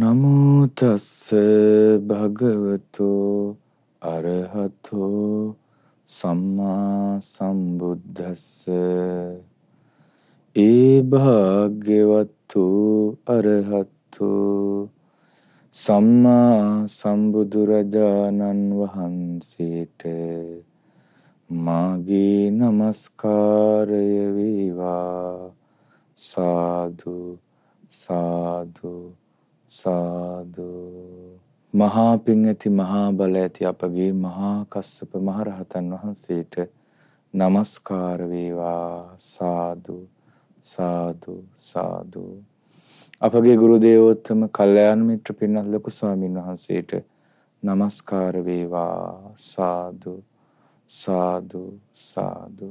නමෝ තස්ස භගවතෝ අරහතෝ සම්මා සම්බුද්දස්ස ඒ භාග්‍යවත්තු අරහත්තු සම්මා සම්බුදු රජාණන් වහන්සේට මාගේ নমස්කාරය වේවා සාදු සාදු සාදු මහා පිං ඇති මහා බල ඇති අපගේ මහා කස්සප මහරහතන් වහන්සේට নমස්කාර වේවා සාදු සාදු සාදු අපගේ ගුරු දේවෝත්තම කල්යාණ මිත්‍ර පින්වත් ලොකු ස්වාමින් වහන්සේට নমස්කාර වේවා සාදු සාදු සාදු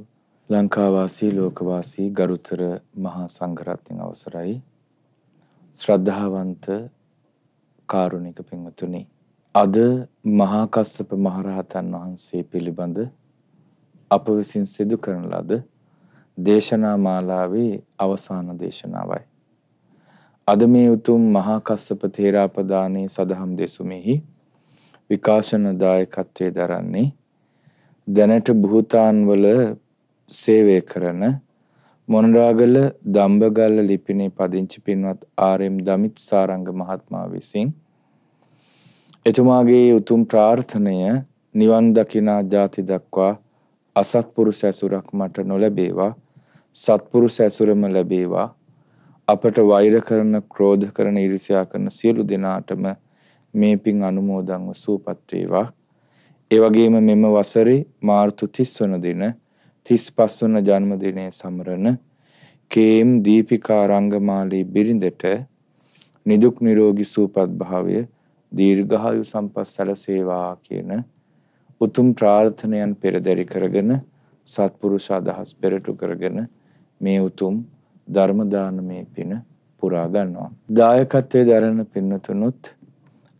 ලංකාවාසී ලෝකවාසී ගරුතර මහා සංඝරත්නයන් අවසරයි ශ්‍රද්ධාවන්ත කාරුණික පින්වතුනි අද මහා කස්සප මහරහතන් වහන්සේ පිළිබඳ අප විසින් සිදු කරන ලද දේශනා මාලාවේ අවසාන දේශනාවයි. අද මේ උතුම් මහා කස්සප තේරාපදානයේ සදහම් දෙසුමෙහි විකාශන දායකත්වයේ දරන්නේ දැනට භූතාන් වල සේවය කරන මොනරාගල දම්බගල්ල ලිපිනේ පදිංචි පින්වත් ආර්.එම්. දමිත් සාරංග මහත්මයා විසින් එතුමාගේ උතුම් ප්‍රාර්ථනය නිවන් දකිනා ජාති දක්වා අසත්පුරුෂ ඇසුරක් මට නොලැබේවා සත්පුරුෂ ඇසුරම ලැබේවා අපට වෛර කරන ක්‍රෝධ කරන ඊර්ෂ්‍යා කරන සියලු දෙනාටම මේ පින් අනුමෝදන්ව සූපත් වේවා ඒ වගේම මෙම වසරේ මාර්තු 30 වන දින 35 වන ජන්මදිනය සමරන කේම් දීපිකා රංගමාලී බිරිඳට නිදුක් නිරෝගී සුවපත් භාවය දීර්ඝායු සම්පත් සැලසේවා කියන උතුම් ප්‍රාර්ථනයන් පෙරදරි කරගෙන සත්පුරුෂ අදහස් පෙරටු කරගෙන මේ උතුම් ධර්ම දානමේ පින පුරා ගන්නවා. දායකත්වයේ දරන පින්නතුනුත්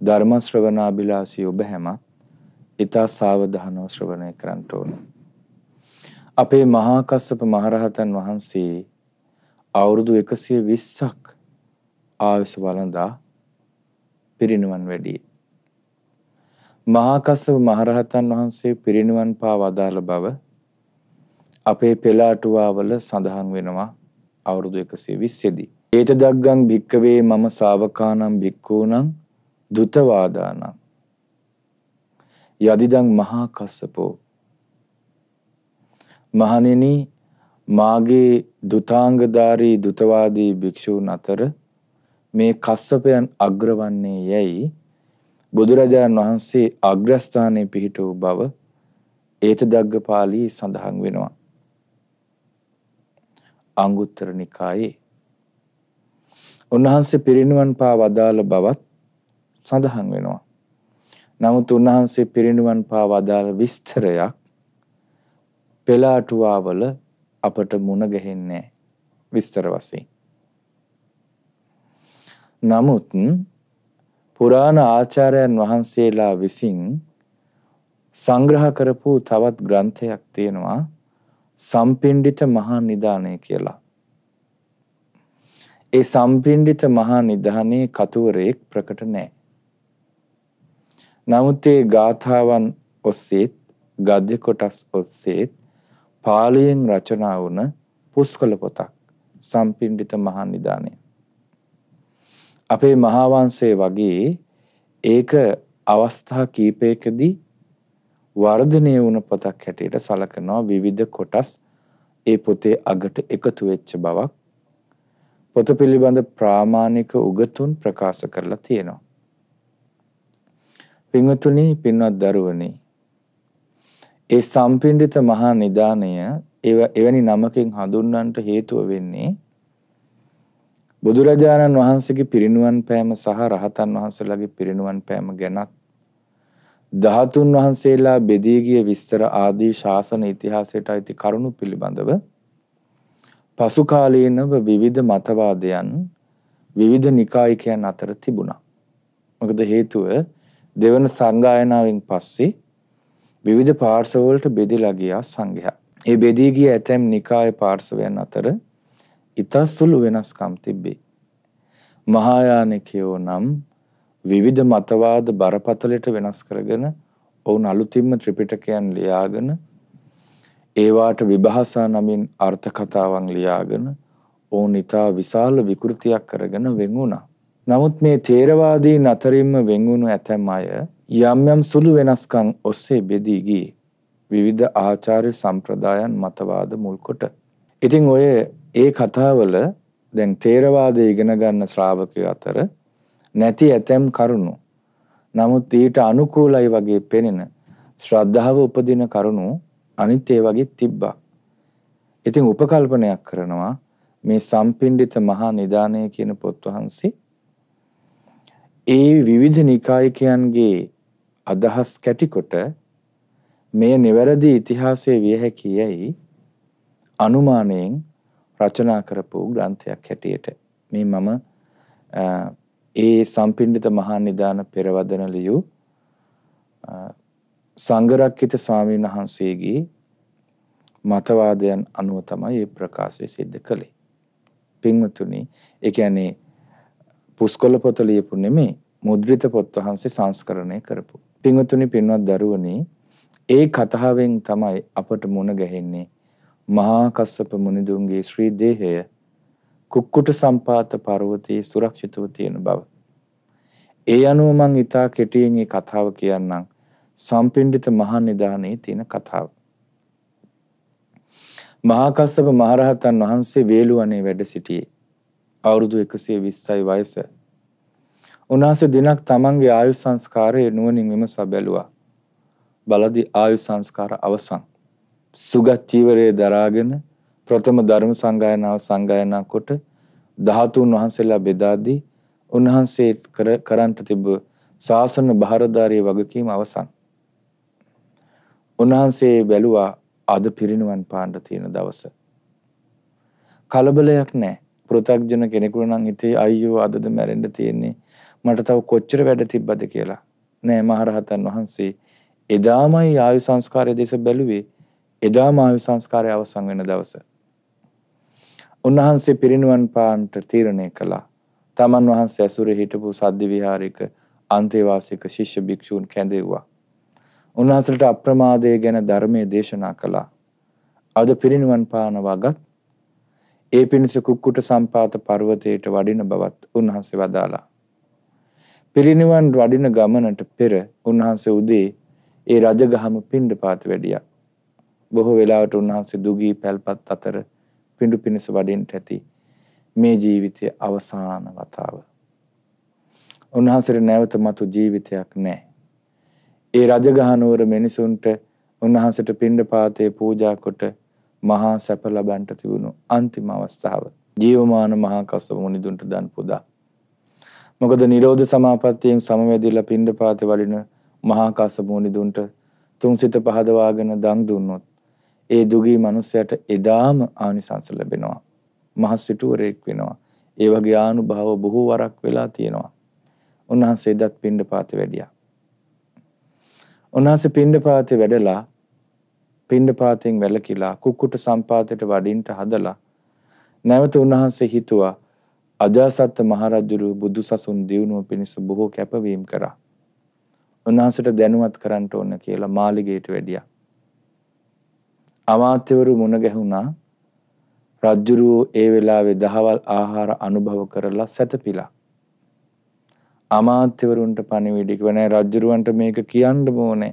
ධර්ම ශ්‍රවණාබිලාසී ඔබ හැමත් ඊට සාවධානව ශ්‍රවණය කරන්න ඕනේ. අපේ මහා කස්සප මහරහතන් වහන්සේ අවුරුදු 120ක් ආයුෂ වළඳා පිරිනිවන් වැඩියේ. මහා කස්සප මහරහතන් වහන්සේ පිරිනිවන් පා වදාළ බව අපේ පෙළාටුවාවල සඳහන් වෙනවා අවුරුදු 120 දී. ඒත දග්ගං භික්කවේ මම ශාවකානම් භික්ඛූනම් දුතවාදානම් යදිදං මහා කස්සපෝ මහණෙනි මාගේ දුතාංගධාරී දුතවාදී භික්ෂූන් අතර මේ කස්සපයන් අග්‍රවන්නේ යැයි බුදුරජාණන් වහන්සේ අග්‍රස්ථානයේ පිහිට වූ බව ඒත දග්ගපාලී සඳහන් වෙනවා. අංගුත්තර නිකායේ උන්වහන්සේ පිරිණුවන් පා වදාළ බවත් සඳහන් වෙනවා. නමුත් උන්වහන්සේ පිරිණුවන් පා වදාළ විස්තරයක් පෙළාටුවාවල අපට මුණ ගැහෙන්නේ විස්තර වශයෙන්. නමුත් පුරාණ ආචාර්යයන් වහන්සේලා විසින් සංග්‍රහ කරපු තවත් ග්‍රන්ථයක් තියෙනවා සම්පිණ්ඩිත මහා නිදානය කියලා. ඒ සම්පිණ්ඩිත මහා නිධානයේ කතුවරයෙක් ප්‍රකට නැහැ. නමුත් ඒ ගාථාවන් ඔස්සේත් ගද්‍ය කොටස් ඔස්සේත් පාලියෙන් රචනා වුණ පුස්කොළ පොතක් සම්පිණ්ඩිත මහා නිදානය. අපේ මහාවංශයේ වගේ ඒක අවස්ථා කීපයකදී වර්ධනය වුණ පොතක් හැටියට සලකනවා විවිධ කොටස් ඒ පොතේ අගට එකතු වෙච්ච බවක් පොත පිළිබඳ ප්‍රාමාණික උගතුන් ප්‍රකාශ කරලා තියෙනවා. පින්වතුනි පින්වත් දරුවනි ඒ සම්පිණ්ඩිත මහා නිදානය එවැනි නමකින් හඳුන්වන්නට හේතුව වෙන්නේ බුදුරජාණන් වහන්සේගේ පිරිණුවන් පෑම සහ රහතන් වහන්සේලාගේ පිරිණුවන් පෑම ගැනත් ධාතුන් වහන්සේලා බෙදී ගිය විස්තර ආදී ශාසන ඉතිහාසයට අයිති කරුණු පිළිබඳව පසු කාලීනව විවිධ මතවාදයන් විවිධ නිකායිකයන් අතර තිබුණා. මොකද හේතුව දෙවන සංගායනාවෙන් පස්සේ විවිධ පාර්ශවවලට බෙදලා ගියා සංඝයා. ඒ බෙදී ගිය ඇතැම් නිකාය පාර්ශවයන් අතර ඉතා සුළු වෙනස්කම් තිබේ. මහායානිකයෝ නම් විවිධ මතවාද බරපතලට වෙනස් කරගෙන ඔවුන් අලුතින්ම ත්‍රිපිටකයන් ලියාගෙන ඒවාට විභාසා නමින් අර්ථකතාවන් ලියාගෙන ඔවුන් ඉතා විශාල විකෘතියක් කරගෙන වෙන් වුණා. නමුත් මේ තේරවාදීන් අතරින්ම වෙන් වුණු ඇතැම් අය යම් යම් සුළු වෙනස්කම් ඔස්සේ බෙදී ගියේ විවිධ ආචාර්ය සම්ප්‍රදායන් මතවාද මුල්කොට. ඉතින් ඔය ඒ කතාවල දැන් තේරවාදය ඉගෙන ගන්න ශ්‍රාවකයෝ අතර නැති ඇතැම් කරුණු. නමුත් ඊට අනුකූලයි වගේ පෙනෙන ශ්‍රද්ධාව උපදින කරුණු අනිත් ඒ වගේ තිබ්බා. ඉතින් උපකල්පනයක් කරනවා මේ සම්පිණ්ඩිත මහා නිදානය කියන පොත් වහන්සේ ඒ විවිධ නිකායිකයන්ගේ අදහස් කැටිකොට මෙය නිවැරදි ඉතිහාසයේ විය හැකි යයි අනුමානයෙන් රචනා කරපු ග්‍රන්ථයක් හැටියට මේ මම ඒ සම්පිණ්ඩිත මහා නිදාන පෙරවදන ලියු සංගරක්කිත ස්වාමීන් වහන්සේගේ මතවාදයන් අනුව තමයි මේ ප්‍රකාශය සිද්ධ කළේ. පින්වතුනි, ඒ කියන්නේ පුස්කොළ පොත ලියපු නෙමෙයි මුද්‍රිත පොත් වහන්සේ සංස්කරණය කරපු. පින්වතුනි පින්වත් දරුවනි ඒ කතාවෙන් තමයි අපට මුණ ගැහෙන්නේ මහා කස්සප මුනිදුන්ගේ ශ්‍රී දේහය කුක්කුට සම්පාත පර්වතයේ සුරක්ෂිතව තියෙන බව. ඒ අනුව මං ඊටා කෙටියෙන් මේ කතාව කියන්නම්. සම්පිණ්ඩිත මහා නිදානයේ තියෙන කතාව. මහා කස්සප මහරහතන් වහන්සේ වේලුවනේ වැඩ සිටියේ. අවුරුදු 120යි වයස. උන්වහන්සේ දිනක් තමන්ගේ ආයු සංස්කාරය නුවණින් විමසා බැලුවා. බලදී ආයු සංස්කාර අවසන්. සුගත් චීවරයේ දරාගෙන ප්‍රථම ධර්ම සංගායනාව සංගායනා කොට ධාතුන් වහන්සේලා බෙදාදී උන්වහන්සේ කරන්ට තිබ ශාසන බහරදාරයේ වගකීම අවසන්. උන්වහන්සේ බැලුවා අද පිරිනුවන් පාන්න තියෙන දවස. කලබලයක් නැහැ. පෘථග්ජන කෙනෙකුට නම් හිතේ අයියෝ අදද මැරෙන්න තියෙන්නේ මට තව කොච්චර වැඩ තිබ්බද කියලා. නෑ මහරහතන් වහන්සේ එදාමයි ආයු සංස්කාරය දෙස බැලුවේ. එදාම ආයු සංස්කාරය අවසන් වෙන දවස. උන්වහන්සේ පිරිනුවන් පාන්ට තීරණය කළා. තමන් වහන්සේ ඇසුරේ හිටපු සද්ද විහාරික අන්තේවාසික ශිෂ්‍ය භික්ෂූන් කැඳෙව්වා. උන්වහන්සේට අප්‍රමාදය ගැන ධර්මයේ දේශනා කළා. අද පිරිනුවන් පාන වගත් ඒ පිණිස කුක්කුට සම්පාත පර්වතයට වඩින බවත් උන්වහන්සේ වදාලා. පිරිනිවන් වඩින ගමනට පෙර උන්වහන්සේ උදේ ඒ රජගහම පිණ්ඩපාත වැඩියා. බොහෝ වෙලාවට උන්වහන්සේ දුගී පැල්පත් අතර පිඬු පිණිස වඩින්නට ඇති මේ ජීවිතයේ අවසාන වතාව. උන්වහන්සේට නැවත මතු ජීවිතයක් නැහැ. ඒ රජගහ නුවර මිනිසුන්ට උන්වහන්සේට පිණ්ඩපාතේ පූජා කොට මහා සැප ලබන්ට තිබුණු අන්තිම අවස්ථාව. ජීවමාන මහා කස්සප මුනිදුන්ට දන් පුදා මොකද නිරෝධ සමාපත්තියෙන් සමවැදිලා පිණ්ඩපාතේ වඩින මහා කස්සප මුනිදුන්ට තුන්සිත පහදවාගෙන දන් දුන්නොත් ඒ දුගී මිනිසයාට එදාම ආනිසංස ලැබෙනවා. මහසිටුවරෙක් වෙනවා. ඒ වගේ ආනුභාව බොහෝ වරක් වෙලා තියෙනවා. උන්වහන්සේ දත් පිණ්ඩපාතේ වැඩියා. උන්වහන්සේ පිණ්ඩපාතේ වැඩලා පිණ්ඩපාතෙන් වැළකීලා කුක්කුට සම්පාතයට වඩින්න හදලා නැවත උන්වහන්සේ හිතුවා අජාසත් මහරජුරු බුදු සසුන් දියුණුව පිණිස බොහෝ කැපවීම් කරා. උන්වහන්සේට දැනුවත් කරන්න ඕන කියලා මාලිගයට වැඩියා. අමාත්‍යවරු මුණ ගැහුණා. රජුරු ඒ වෙලාවේ දහවල් ආහාර අනුභව කරලා සැතපීලා. අමාත්‍යවරුන්ට පණිවිඩ කිව්ව නෑ රජුරුවන්ට මේක කියන්න ඕනේ.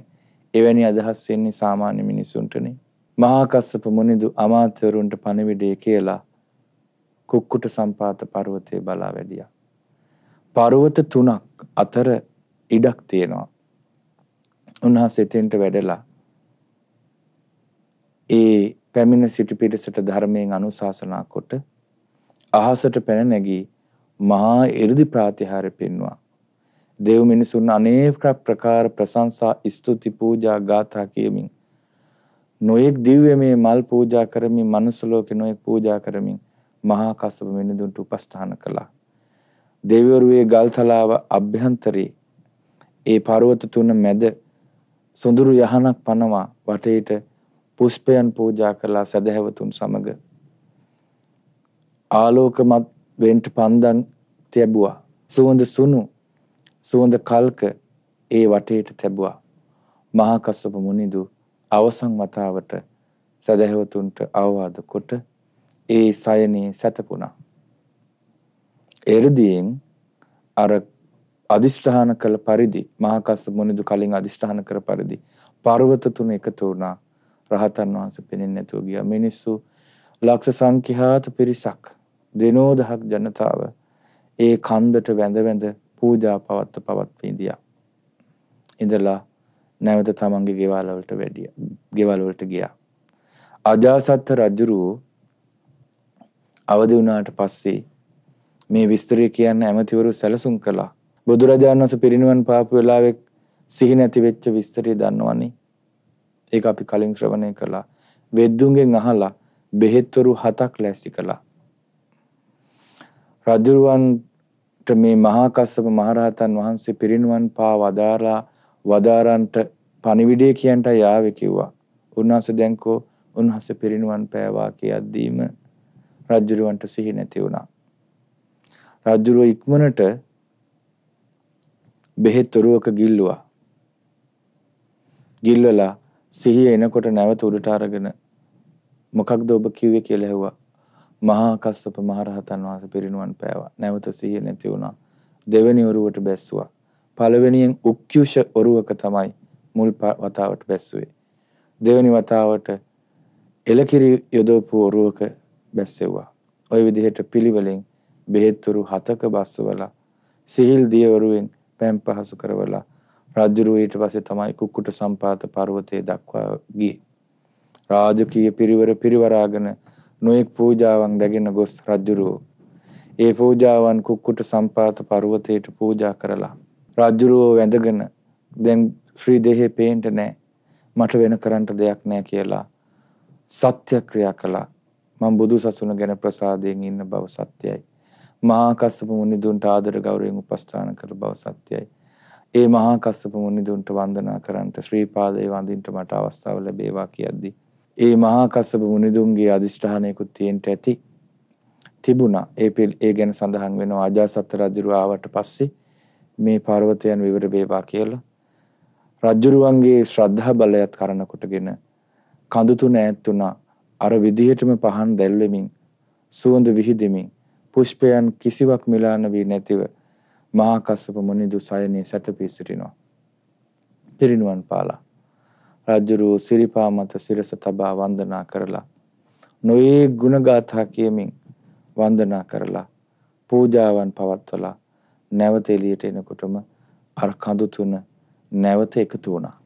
එවැනි අදහස් වෙන්නේ සාමාන්‍ය මිනිසුන්ටනේ. මහා කස්සප මුනිදු අමාත්‍යවරුන්ට පණිවිඩය කියලා කුක්කුට සම්පාත පර්වතය බලා වැඩියා. පර්වත තුනක් අතර ඉඩක් තියෙනවා. උන්වහන්සේ එතෙන්ට වැඩලා ඒ පැමිණ සිටි පිටසට ධර්මයෙන් අනුශාසනා කොට අහසට පැන නැගී මහා 이르දි ප්‍රාතිහාර්ය පෙන්වුවා. දේව මිනිසුන් අනේක ප්‍රකාර ප්‍රශංසා ස්තුති පූජා ගාථා කියමින් නොයෙක් දිව්‍යමය මල් පූජා කරමින් මනුස්ස ලෝකේ නොයෙක් පූජා කරමින් මහා කස්සප මෙනිඳුන්ට උපස්ථාන කළා. දෙවිවරුේ ගල්තලාව අභ්‍යන්තරේ ඒ පර්වත තුන මැද සොඳුරු යහනක් පනවා වටේට පුෂ්පයන් පූජා කළා සදහැවතුන් සමග. ආලෝකමත් වෙන්ට පන්දන් තැබුවා. සුවඳ සුණු සුවඳ කල්ක ඒ වටේට තැබුවා. මහා කස්සප මුනිදු අවසන් වතාවට සදහැවතුන්ට අවවාද කොට ඒ සයනේ සැතපුණා. එ르දීන් අර අදිෂ්ඨාන කළ පරිදි මහකස්ස මොනිදු කලින් අදිෂ්ඨාන කර පරිදි පර්වත තුන එකතු වුණා රහතන් වහන්සේ පෙනෙන්නේ නැතුව ගියා මිනිස්සු ලක්ෂ සංඛ්‍යාත පිරිසක් දිනෝදහක් ජනතාව ඒ කන්දට වැඳ වැඳ පූජා පවත්ව පවත්වී ගියා ඉඳලා නැවත තමන්ගේ ගෙවල් වලට වැඩියා ගෙවල් වලට ගියා අජාසත් රජුරෝ අවදි වුණාට පස්සේ මේ විස්තරය කියන්න ඇමතිවරු සැලසුම් කළා. බුදුරජාණන් වහන්සේ පිරිනිවන් පාපු වෙලාවේ සිහි නැති වෙච්ච විස්තරය දන්නවනේ. ඒක අපි කලින් ශ්‍රවණය කළා. වෙද්දුන්ගෙන් අහලා බෙහෙත්වරු හතක් ලෑස්ති කළා. රජුරුවන්ට මේ මහා කස්සප මහරහතන් වහන්සේ පිරිනුවන් පා වදාරා වදාරන්ට පණිවිඩය කියන්ට යාවේ කිව්වා. උන්වහන්සේ දැන්කෝ උන්වහන්සේ පිරිනුවන් පෑවා කියද්දීම රජුරවන්ට සිහි නැති වුණා. රජුරෝ ඉක්මනට බෙහෙත් ඔරුවක ගිල්ලුවා. ගිල්වලා සිහිය එනකොට නැවත උඩට අරගෙන මොකක්ද ඔබ කිව්වේ කියලා ඇහුවා. මහා කස්සප මහරහතන් වහන්සේ පිරිනුවන් පෑවා. නැවත සිහිය නැති වුණා. දෙවෙනි ඔරුවට බැස්සුවා. පළවෙනියෙන් උක්කුෂ ඔරුවක තමයි මුල් වතාවට බැස්සුවේ. දෙවෙනි වතාවට එලකිරි යොදවපු ඔරුවක බැස්සෙව්වා. ওই විදිහට පිළිවෙලින් බෙහෙත්තුරු හතක බස්සවලා සිහිල් දියවරුවෙන් පැම් පහසු කරවලා රජුරුව ඊට පස්සේ තමයි කුක්කුට සම්පාත පර්වතයේ දක්වා ගියේ. රාජකීය පිරිවර පිරිවරාගෙන නොයෙක් පූජාවන් රැගෙන ගොස් රජුරුව ඒ පූජාවන් කුක්කුට සම්පාත පර්වතයට පූජා කරලා රජුරුව වැඳගෙන දැන් ශ්‍රී දෙහි පේන්ට නෑ මට වෙන කරන්න දෙයක් නෑ කියලා සත්‍ය ක්‍රියා කළා මම බුදු සසුන ගැන ප්‍රසාදයෙන් ඉන්න බව සත්‍යයි. මහා කස්සප මුනිදුන්ට ආදර ගෞරවයෙන් උපස්ථාන කළ බව සත්‍යයි. ඒ මහා කස්සප මුනිදුන්ට වන්දනා කරන්නට ශ්‍රී පාදයේ වඳින්නට මට අවස්ථාව ලැබේවා කියද්දී ඒ මහා කස්සප මුනිදුන්ගේ අදිෂ්ඨානයකුත් තියෙන්න ඇති. තිබුණා. ඒ ඒ ගැන සඳහන් වෙනවා අජාසත් රජුරු ආවට පස්සේ මේ පර්වතයන් විවර වේවා කියලා. රජුරුවන්ගේ ශ්‍රද්ධා බලයත් කරන කොටගෙන කඳු තුන ඈත් වුණා අර විදිහටම පහන් දැල්වෙමින් සුවඳ විහිදෙමින් පුෂ්පයන් කිසිවක් මිලාන වී නැතිව මහා කස්සප මුනිදු සයනේ සැතපී සිටිනවා. පිරිනුවන් පාලා රජුරෝ සිරිපා මත සිරස තබා වන්දනා කරලා නොයේ ගුණගාථා කියමින් වන්දනා කරලා පූජාවන් පවත්වලා නැවත එළියට එනකොටම අර කඳු තුන නැවත එකතු වුණා.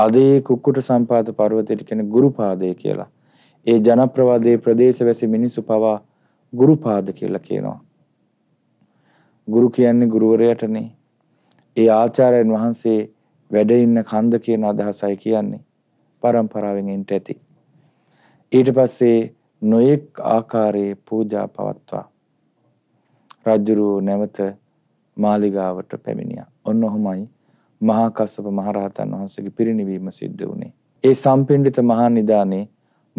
අද ඒ කුක්කුට සම්පාත පර්වතයට කියන ගුරුපාදය කියලා. ඒ ජනප්‍රවාදයේ ප්‍රදේශවැසි මිනිසු පවා ගුරුපාද කියලා කියනවා. ගුරු කියන්නේ ගුරුවරයාටනේ. ඒ ආචාර්යයන් වහන්සේ වැඩ ඉන්න කන්ද කියන අදහසයි කියන්නේ. પરම්පරාවෙන් එන්ට ඇති. ඊට පස්සේ නොයෙක් ආකාරයේ පූජා පවත්වා රජුරු නැවත මාලිගාවට පැමිණියා. ඔන්න ඔහොමයි මහා කස්සප මහරහතන් වහන්සේගේ පිරිණිවීම සිද්ධ වුණේ. ඒ සම්පිණ්ඩිත මහා නිදානේ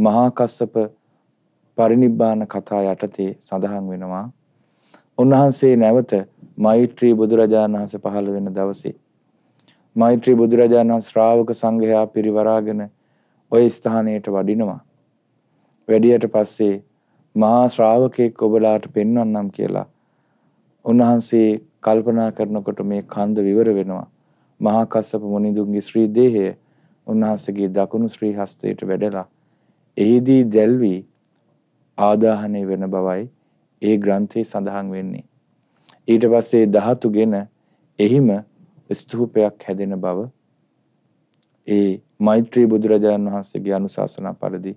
මහා කස්සප පරිනිබ්බාන කතා යටතේ සඳහන් වෙනවා. උන්වහන්සේ නැවත මෛත්‍රී බුදුරජාණන් වහන්සේ පහළ වෙන දවසේ මෛත්‍රී බුදුරජාණන් ශ්‍රාවක සංඝයා පිරිවරාගෙන ওই ස්ථානයට වඩිනවා. වැඩියට පස්සේ මහා ශ්‍රාවකෙක් ඔබලාට පෙන්වන්නම් කියලා උන්වහන්සේ කල්පනා කරනකොට මේ කන්ද විවර වෙනවා. මහා කස්සප මුනිඳුන්ගේ ශ්‍රී දේහය උන්වහන්සේගේ දකුණු ශ්‍රී හස්තයට වැඩලා එහිදී දැල්වි ආදාහණය වෙන බවයි ඒ ග්‍රන්ථයේ සඳහන් වෙන්නේ. ඊට පස්සේ ධාතුගෙන එහිම ස්තූපයක් හැදෙන බව ඒ මෛත්‍රී බුදුරජාණන් වහන්සේගේ අනුශාසනා පරිදි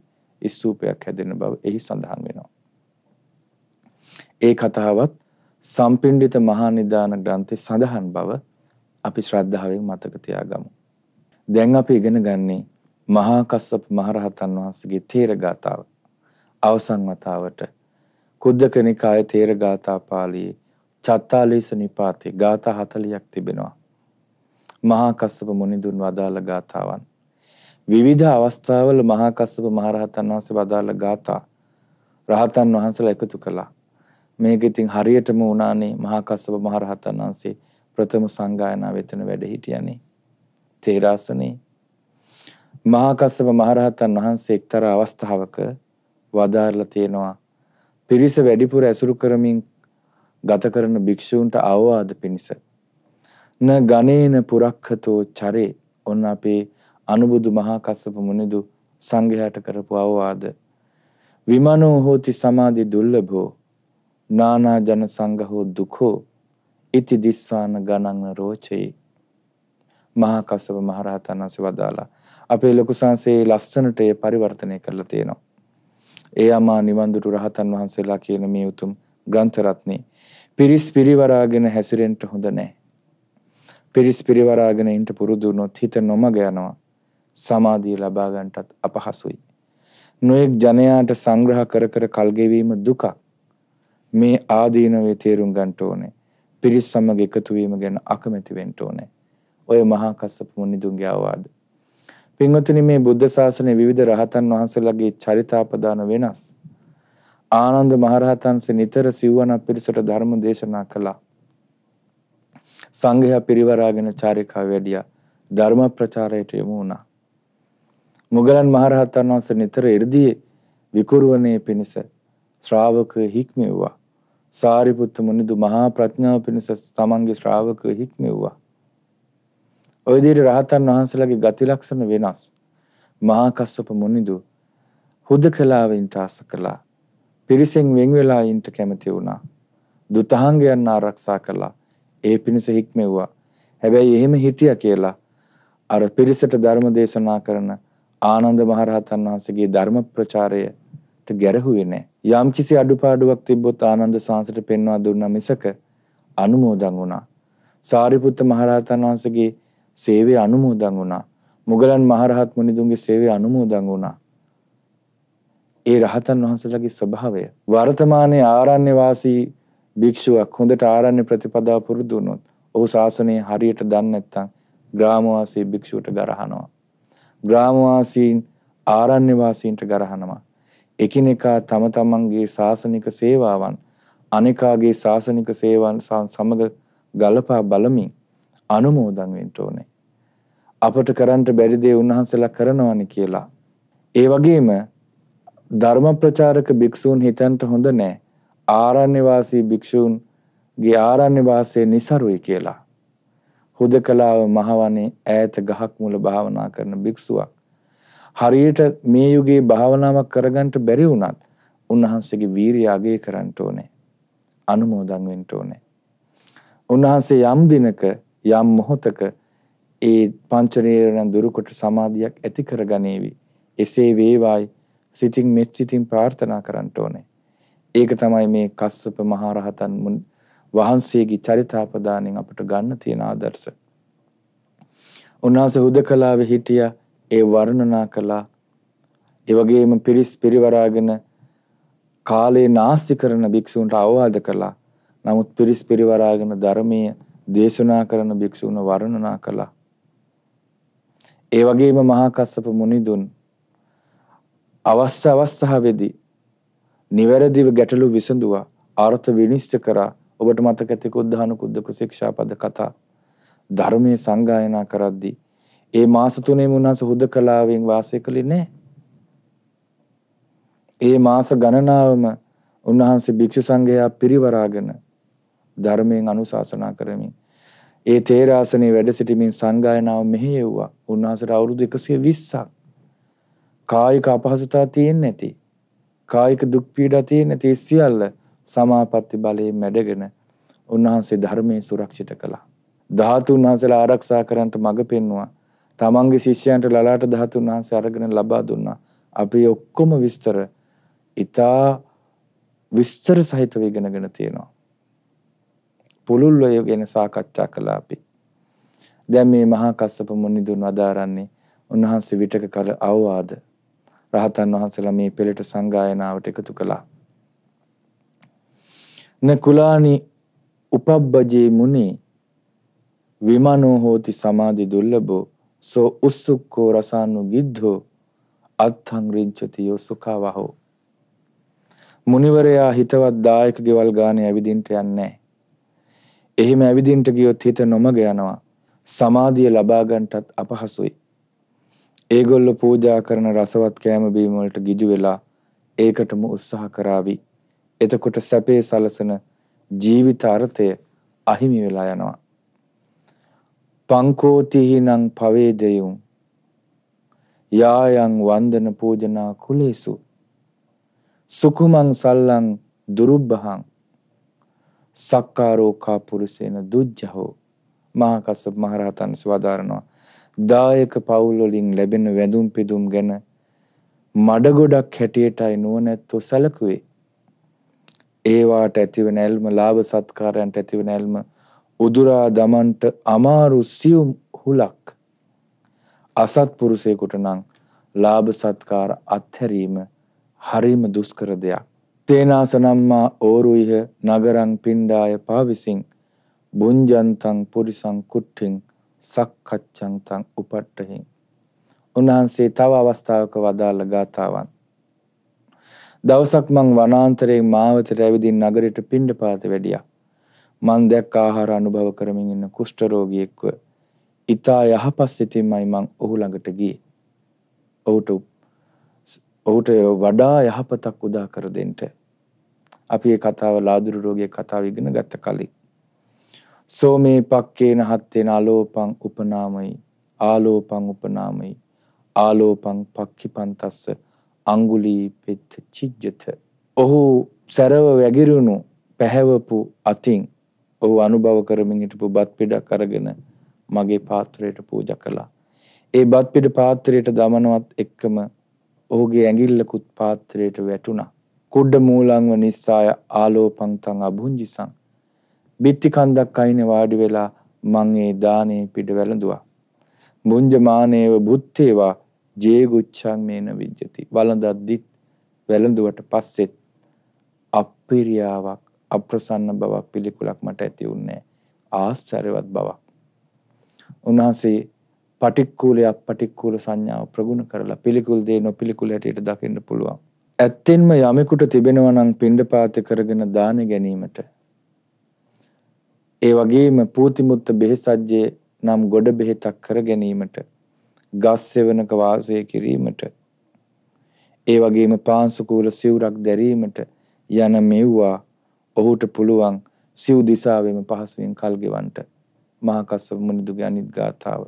ස්තූපයක් හැදෙන බව එහි සඳහන් වෙනවා. ඒ කතාවත් සම්පිණ්ඩිත මහා නිදාන ග්‍රන්ථයේ සඳහන් බව අපි ශ්‍රද්ධාවෙන් මතක තියාගමු. දැන් අපි ඉගෙන ගන්නේ මහා කස්සප මහරහතන් වහන්සේගේ තේර ගාතාව. අවසන් වතාවට කුද්දක නිකාය තේර ගාථා පාළියේ 44 නිපාතේ ගාථා 40ක් තිබෙනවා. මහා කස්සප මුනිදුන් වදාළ ගාතාවන්. විවිධ අවස්ථාවල මහා කස්සප මහරහතන් වහන්සේ වදාළ ගාථා රහතන් වහන්සේලා එකතු කළා. මේක ඉතින් හරියටම වුණානේ මහා කස්සප මහරහතන් වහන්සේ ප්‍රථම සංගායනාව එතන වැඩ හිටියනේ තේරාසනේ මහා කස්සප මහරහතන් වහන්සේ එක්තරා අවස්ථාවක වදාරලා තියෙනවා පිරිස වැඩිපුර ඇසුරු කරමින් ගත කරන භික්ෂූන්ට අවවාද පිණිස න ගණේන පුරක්ඛතෝ චරේ ඔන්න අපේ අනුබුදු මහා කස්සප මුනිදු සංඝයාට කරපු අවවාද විමනෝ හෝති සමාධි දුර්ලභෝ නානා ජන සංඝ හෝ දුකෝ ඉති දිස්වාන ගණන් රෝචේ මහා කස්සප මහ රහතන් වහන්සේ වදාලා අපේ ලොකු සංසේ ලස්සනට ඒ පරිවර්තනය කරලා තියෙනවා. ඒ අමා නිවන්දුරු රහතන් වහන්සේලා කියන මේ උතුම් ග්‍රන්ථ රත්නේ පිරිස් පිරිවරාගෙන හැසිරෙන්න හොඳ නැහැ. පිරිස් පිරිවරාගෙන ඉන්න පුරුදු වුණොත් හිත නොමග යනවා. සමාධිය ලබා ගන්නටත් අපහසුයි. නොඑක් ජනයාට සංග්‍රහ කර කර කල් ගෙවීම දුකක්. මේ ආදීනවේ තේරුම් ගන්න ඕනේ. පිරිස් සමග එකතු වීම ගැන අකමැති වෙන්න ඕනේ. ඔය මහා කස්සප මුනිදුන්ගේ අවවාද. පින්වතුනි මේ බුද්ධ ශාසනයේ විවිධ රහතන් වහන්සේලාගේ චරිතාපදාන වෙනස්. ආනන්ද මහරහතන්සේ නිතර සිව්වනක් පිරිසට ධර්ම දේශනා කළා. සංඝයා පිරිවරාගෙන චාරිකාව වැඩියා. ධර්ම ප්‍රචාරයට යොමු වුණා. මුගලන් මහරහතන් වහන්සේ නිතර 이르දී විකුරුවනේ පිණිස ශ්‍රාවක හික්මෙව්වා. සාරිපුත්ත මුනිදු මහා ප්‍රඥාව පිණිස තමන්ගේ ශ්‍රාවක හික්මෙව්වා. ඔය විදිහට රහතන් වහන්සේලාගේ ගති ලක්ෂණ වෙනස්. මහා කස්සප මුනිදු හුදකලාවෙන්ට ආස කළා. පිරිසෙන් වෙන් වෙලා ඉන්න කැමති වුණා. දුතහංගයන් ආරක්ෂා කළා. ඒ පිණිස හික්මෙව්වා. හැබැයි එහෙම හිටියා කියලා අර පිරිසට ධර්ම දේශනා කරන ආනන්ද මහරහතන් වහන්සේගේ ධර්ම ප්‍රචාරය ගැරහුවේ නැහැ. යම්කිසි අඩුපාඩුවක් තිබ්බොත් ආනන්ද සාංශට පෙන්වා දුන්නා මිසක අනුමෝදන් වුණා. සාරිපුත්ත මහරහතන් වහන්සේගේ සේවය අනුමෝදන් වුණා. මුගලන් මහරහත් මුනිදුන්ගේ සේවය අනුමෝදන් වුණා. ඒ රහතන් වහන්සේලාගේ ස්වභාවය වර්තමානයේ ආරණ්‍ය වාසී භික්ෂුවක් හොඳට ආරණ්‍ය ප්‍රතිපදාව පුරුදු වුණොත් ඔහු ශාසනය හරියට දන්නේ නැත්නම් ග්‍රාමවාසී භික්ෂුවට ගරහනවා. ග්‍රාමවාසීන් ආරණ්‍ය වාසීන්ට ගරහනවා. එකිනෙකා තම තමන්ගේ ශාසනික සේවාවන් අනිකාගේ ශාසනික සේවාන් සමග ගලපා බලමින් අනුමෝදන් වෙන්න ඕනේ. අපට කරන්න බැරි දේ උන්වහන්සේලා කරනවානේ කියලා. ඒ වගේම ධර්ම ප්‍රචාරක භික්ෂූන් හිතන්ට හොඳ නෑ. ආරණ්‍ය වාසී භික්ෂූන්ගේ ආරණ්‍ය වාසයේ નિසරුයි කියලා. හුදකලාව මහවනේ ඈත ගහක් මුල භාවනා කරන භික්ෂුවක් හරියට මේ යුගයේ භාවනාවක් කරගන්න බැරි වුණත් උන්වහන්සේගේ වීරිය අගය කරන්න ඕනේ. අනුමෝදන් වෙන්න ඕනේ. උන්වහන්සේ යම් දිනක යම් මොහොතක ඒ පංච නීවරණ දුරුකොට සමාධියක් ඇති කරගනේවි. එසේ වේවායි සිතින් මෙත් සිතින් ප්‍රාර්ථනා කරන්න ඕනේ. ඒක තමයි මේ කස්සප මහ රහතන් වහන්සේගේ චරිතාපදානෙන් අපට ගන්න තියෙන ආදර්ශ. උන්වහන්සේ හුදකලාවේ හිටියා ඒ වර්ණනා කළා. ඒ වගේම පිරිස් පිරිවරාගෙන කාලේ නාස්ති කරන භික්ෂූන්ට අවවාද කළා. නමුත් පිරිස් පිරිවරාගෙන ධර්මීය දේශනා කරන භික්ෂූන් වර්ණනා කළා. ඒ වගේම මහා කස්සප මුනිදුන් අවස්ස අවස්ථාවේදී නිවැරදිව ගැටලු විසඳුවා අර්ථ විනිශ්චය කරා ඔබට මතක ඇති කුද්ධාන කුද්දක ශික්ෂාපද කතා ධර්මයේ සංගායනා කරද්දී ඒ මාස තුනේම උන්වහන්සේ හුදකලාවෙන් වාසය කළේ නැහැ. ඒ මාස ගණනාවම උන්වහන්සේ භික්ෂු සංඝයා පිරිවරාගෙන ධර්මයෙන් අනුශාසනා කරමින් ඒ තේරාසනේ වැඩ සිටමින් සංගායනාව මෙහෙයවුවා. උන්වහන්සේට අවුරුදු 120ක් කායික අපහසුතා තියෙන්නේ නැති. කායික දුක් පීඩා තියෙන්නේ නැති සියල්ල සමාපatti බලයෙන් මැඩගෙන උන්වහන්සේ ධර්මයේ සුරක්ෂිත කළා. ධාතු උන්වහන්සේලා ආරක්ෂා කරන්නට මඟ පෙන්වුවා. තමන්ගේ ශිෂ්‍යයන්ට ලලාට ධාතුන් වහන්සේ අරගෙන ලබා දුන්නා. අපි ඔක්කොම විස්තර ඊතා විස්තර සහිතව ඉගෙනගෙන තියෙනවා. පුළුල් ඔය ගැන සාකච්ඡා කළා අපි. දැන් මේ මහා කස්සප මුනිදුන් වදාරන්නේ උන්වහන්සේ විටක කල අවවාද රහතන් වහන්සේලා මේ පෙළට සංගායනාවට එකතු කළා. නකුලානි උපබ්බජේ මුනි විමනෝ හෝති සමාධි දුර්ලභෝ සෝ උස්සුක්කෝ රසානු ගිද්ධෝ අත්හං රිංචති යෝ සුඛවහෝ මුනිවරයා හිතවත් දායක ගෙවල් ගානේ ඇවිදින්ට යන්නේ එහෙම ඇවිදින්ට ගියොත් හිත නොමග යනවා සමාධිය ලබා ගන්නටත් අපහසුයි ඒගොල්ලෝ පූජා කරන රසවත් කෑම බීම වලට ගිජු වෙලා ඒකටම උත්සාහ කරાવી එතකොට සැපේ සලසන ජීවිත අර්ථය අහිමි වෙලා යනවා පංකෝතිහිනං පවේදයුම් යායන් වන්දන පූජනා කුලේසු සුකුමං සල්ලං දුරුබ්බහං සක්කාරෝකා පුරුසේන දුජ්ජහෝ මහා කස්සප මහරහතන් සවදාරනවා දායක පවුල් වලින් ලැබෙන වැඳුම් පිදුම් ගැන මඩ ගොඩක් හැටියටයි නුවණැත්තෝ සැලකුවේ ඒ වාට ඇතිවන ඇල්ම ලාභ සත්කාරයන්ට ඇතිවන ඇල්ම උදුරා දමන්ට අමාරු සියුම් හුලක් අසත්පුරුෂයෙකුට නම් ලාභ සත්කාර අත්හැරීම හරිම දුෂ්කර දෙයක්. තේනාසනම්මා ඕරුයිහ නගරං පිණ්ඩාය පාවිසින් බුංජන්තං පුරිසං කුට්ටිං සක්කච්ඡන්තං උපට්ඨහින්. උන්වහන්සේ තව අවස්ථාවක වදාළ ගාතාවන්. දවසක් මං වනාන්තරයෙන් මාවතට ඇවිදින් නගරයට පිණ්ඩපාත වැඩියා. මන්දයක් ආහාර අනුභව කරමින් ඉන්න කුෂ්ඨ රෝගියෙක්ව ඊතා යහපත් සිතින්මයි මං ඔහු ළඟට ගියේ. ඔහුට ඔහුට වඩා යහපතක් උදා කර දෙන්න අපි මේ කතාව ලාදුරු රෝගියෙක් කතාව ඉගෙන ගත්ත කලින් සෝමේ පක්කේන හත්තේන අලෝපං උපනාමයි ආලෝපං උපනාමයි ආලෝපං පක්ඛි පන්තස්ස අංගුලි පෙත් චිජ්ජත ඔහු සරව වැගිරුණු පැහැවපු අතින් ඔහු අනුභව කරමින් හිටපු බත් පිඩක් අරගෙන මගේ පාත්‍රයට පූජා කළා. ඒ බත් පිඩ පාත්‍රයට දමනවත් එක්කම ඔහුගේ ඇඟිල්ලකුත් පාත්‍රයට වැටුණා. කුඩ මූලංව නිස්සාය ආලෝපන්තං අභුංජිසං. බිත්ති කන්දක් අයින වාඩි වෙලා මං ඒ දානේ පිඩ වැළඳුවා. මුංජමානේව බුත්තේවා ජේගුච්ඡං මේන විජ්ජති. වළඳද්දිත් වැළඳුවට පස්සෙත් අප්පිරියාවක් අප්‍රසන්න බවක් පිළිකුලක් මට ඇති වුණේ ආශ්චර්යවත් බවක්. උන්වහන්සේ පටික්කුලයක් පටික්කුල සංඥාව ප්‍රගුණ කරලා පිළිකුල් දේ නොපිළිකුල හැටියට දකින්න පුළුවන්. ඇත්තෙන්ම යමෙකුට තිබෙනවා නම් පිණ්ඩපාත කරගෙන දාන ගැනීමට ඒ වගේම පූතිමුත්ත බෙහෙසජ්ජේ නම් ගොඩ බෙහෙතක් කර ගැනීමට ගස් සෙවනක වාසය කිරීමට ඒ වගේම පාංශුකූල සිවුරක් දැරීමට යන මෙව්වා ඔහුට පුළුවන් සිව් දිසාවෙම පහසුවෙන් කල් ගෙවන්නට මහා කස්සප මුනිදුගේ අනිත් ගාථාව.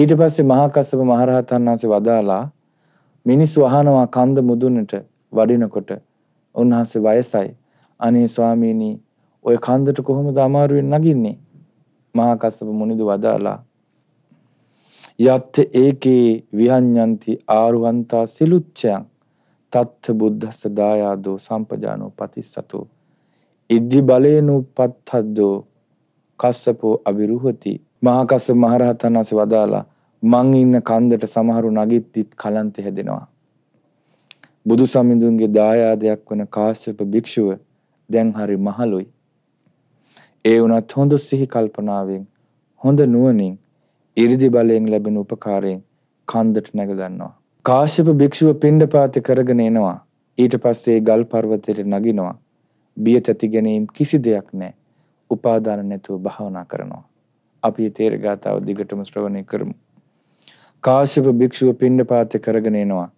ඊට පස්සේ මහා කස්සප මහරහතන් වහන්සේ වදාලා මිනිස්සු අහනවා කන්ද මුදුනට වඩිනකොට උන්වහන්සේ වයසයි. අනේ ස්වාමීනි ඔය කන්දට කොහොමද අමාරුවෙන් නගින්නේ? මහා කස්සප මුනිදු වදාලා යත් ඒකේ විහඤ්ඤන්ති ආරුවන්තා සිලුච්ඡයන් තත්ත බුද්ධස්ස දායාදෝ සම්පජානෝ පතිස්සතෝ ඉද්ධි බලේනුප්පත්හද්දෝ කස්සපෝ අබිරුහති මහා කස්ස මහරහතන් වහන්සේ වදාලා මං ඉන්න කන්දට සමහරු නගිද්දිත් කලන්ත හැදෙනවා. බුදු සමිඳුන්ගේ දායාදයක් වන කාශ්‍යප භික්ෂුව දැන් හරි මහලොයි. ඒ වුණත් හොඳ සිහි කල්පනාවෙන් හොඳ නුවණින් 이르දි බලයෙන් ලැබෙන උපකාරයෙන් කන්දට නැග ගන්නවා. කාශ්‍යප භික්ෂුව පිණ්ඩපාත කරගෙන එනවා. ඊට පස්සේ ගල් පර්වතයට නගිනවා. බිය තැති ගැනීම කිසි දෙයක් නැහැ. උපාදාන නැතුව භාවනා කරනවා. අපි තේර ගාතාව දිගටම ශ්‍රවණය කරමු. කාශ්‍යප භික්ෂුව පිණ්ඩපාතේ කරගෙන එනවා.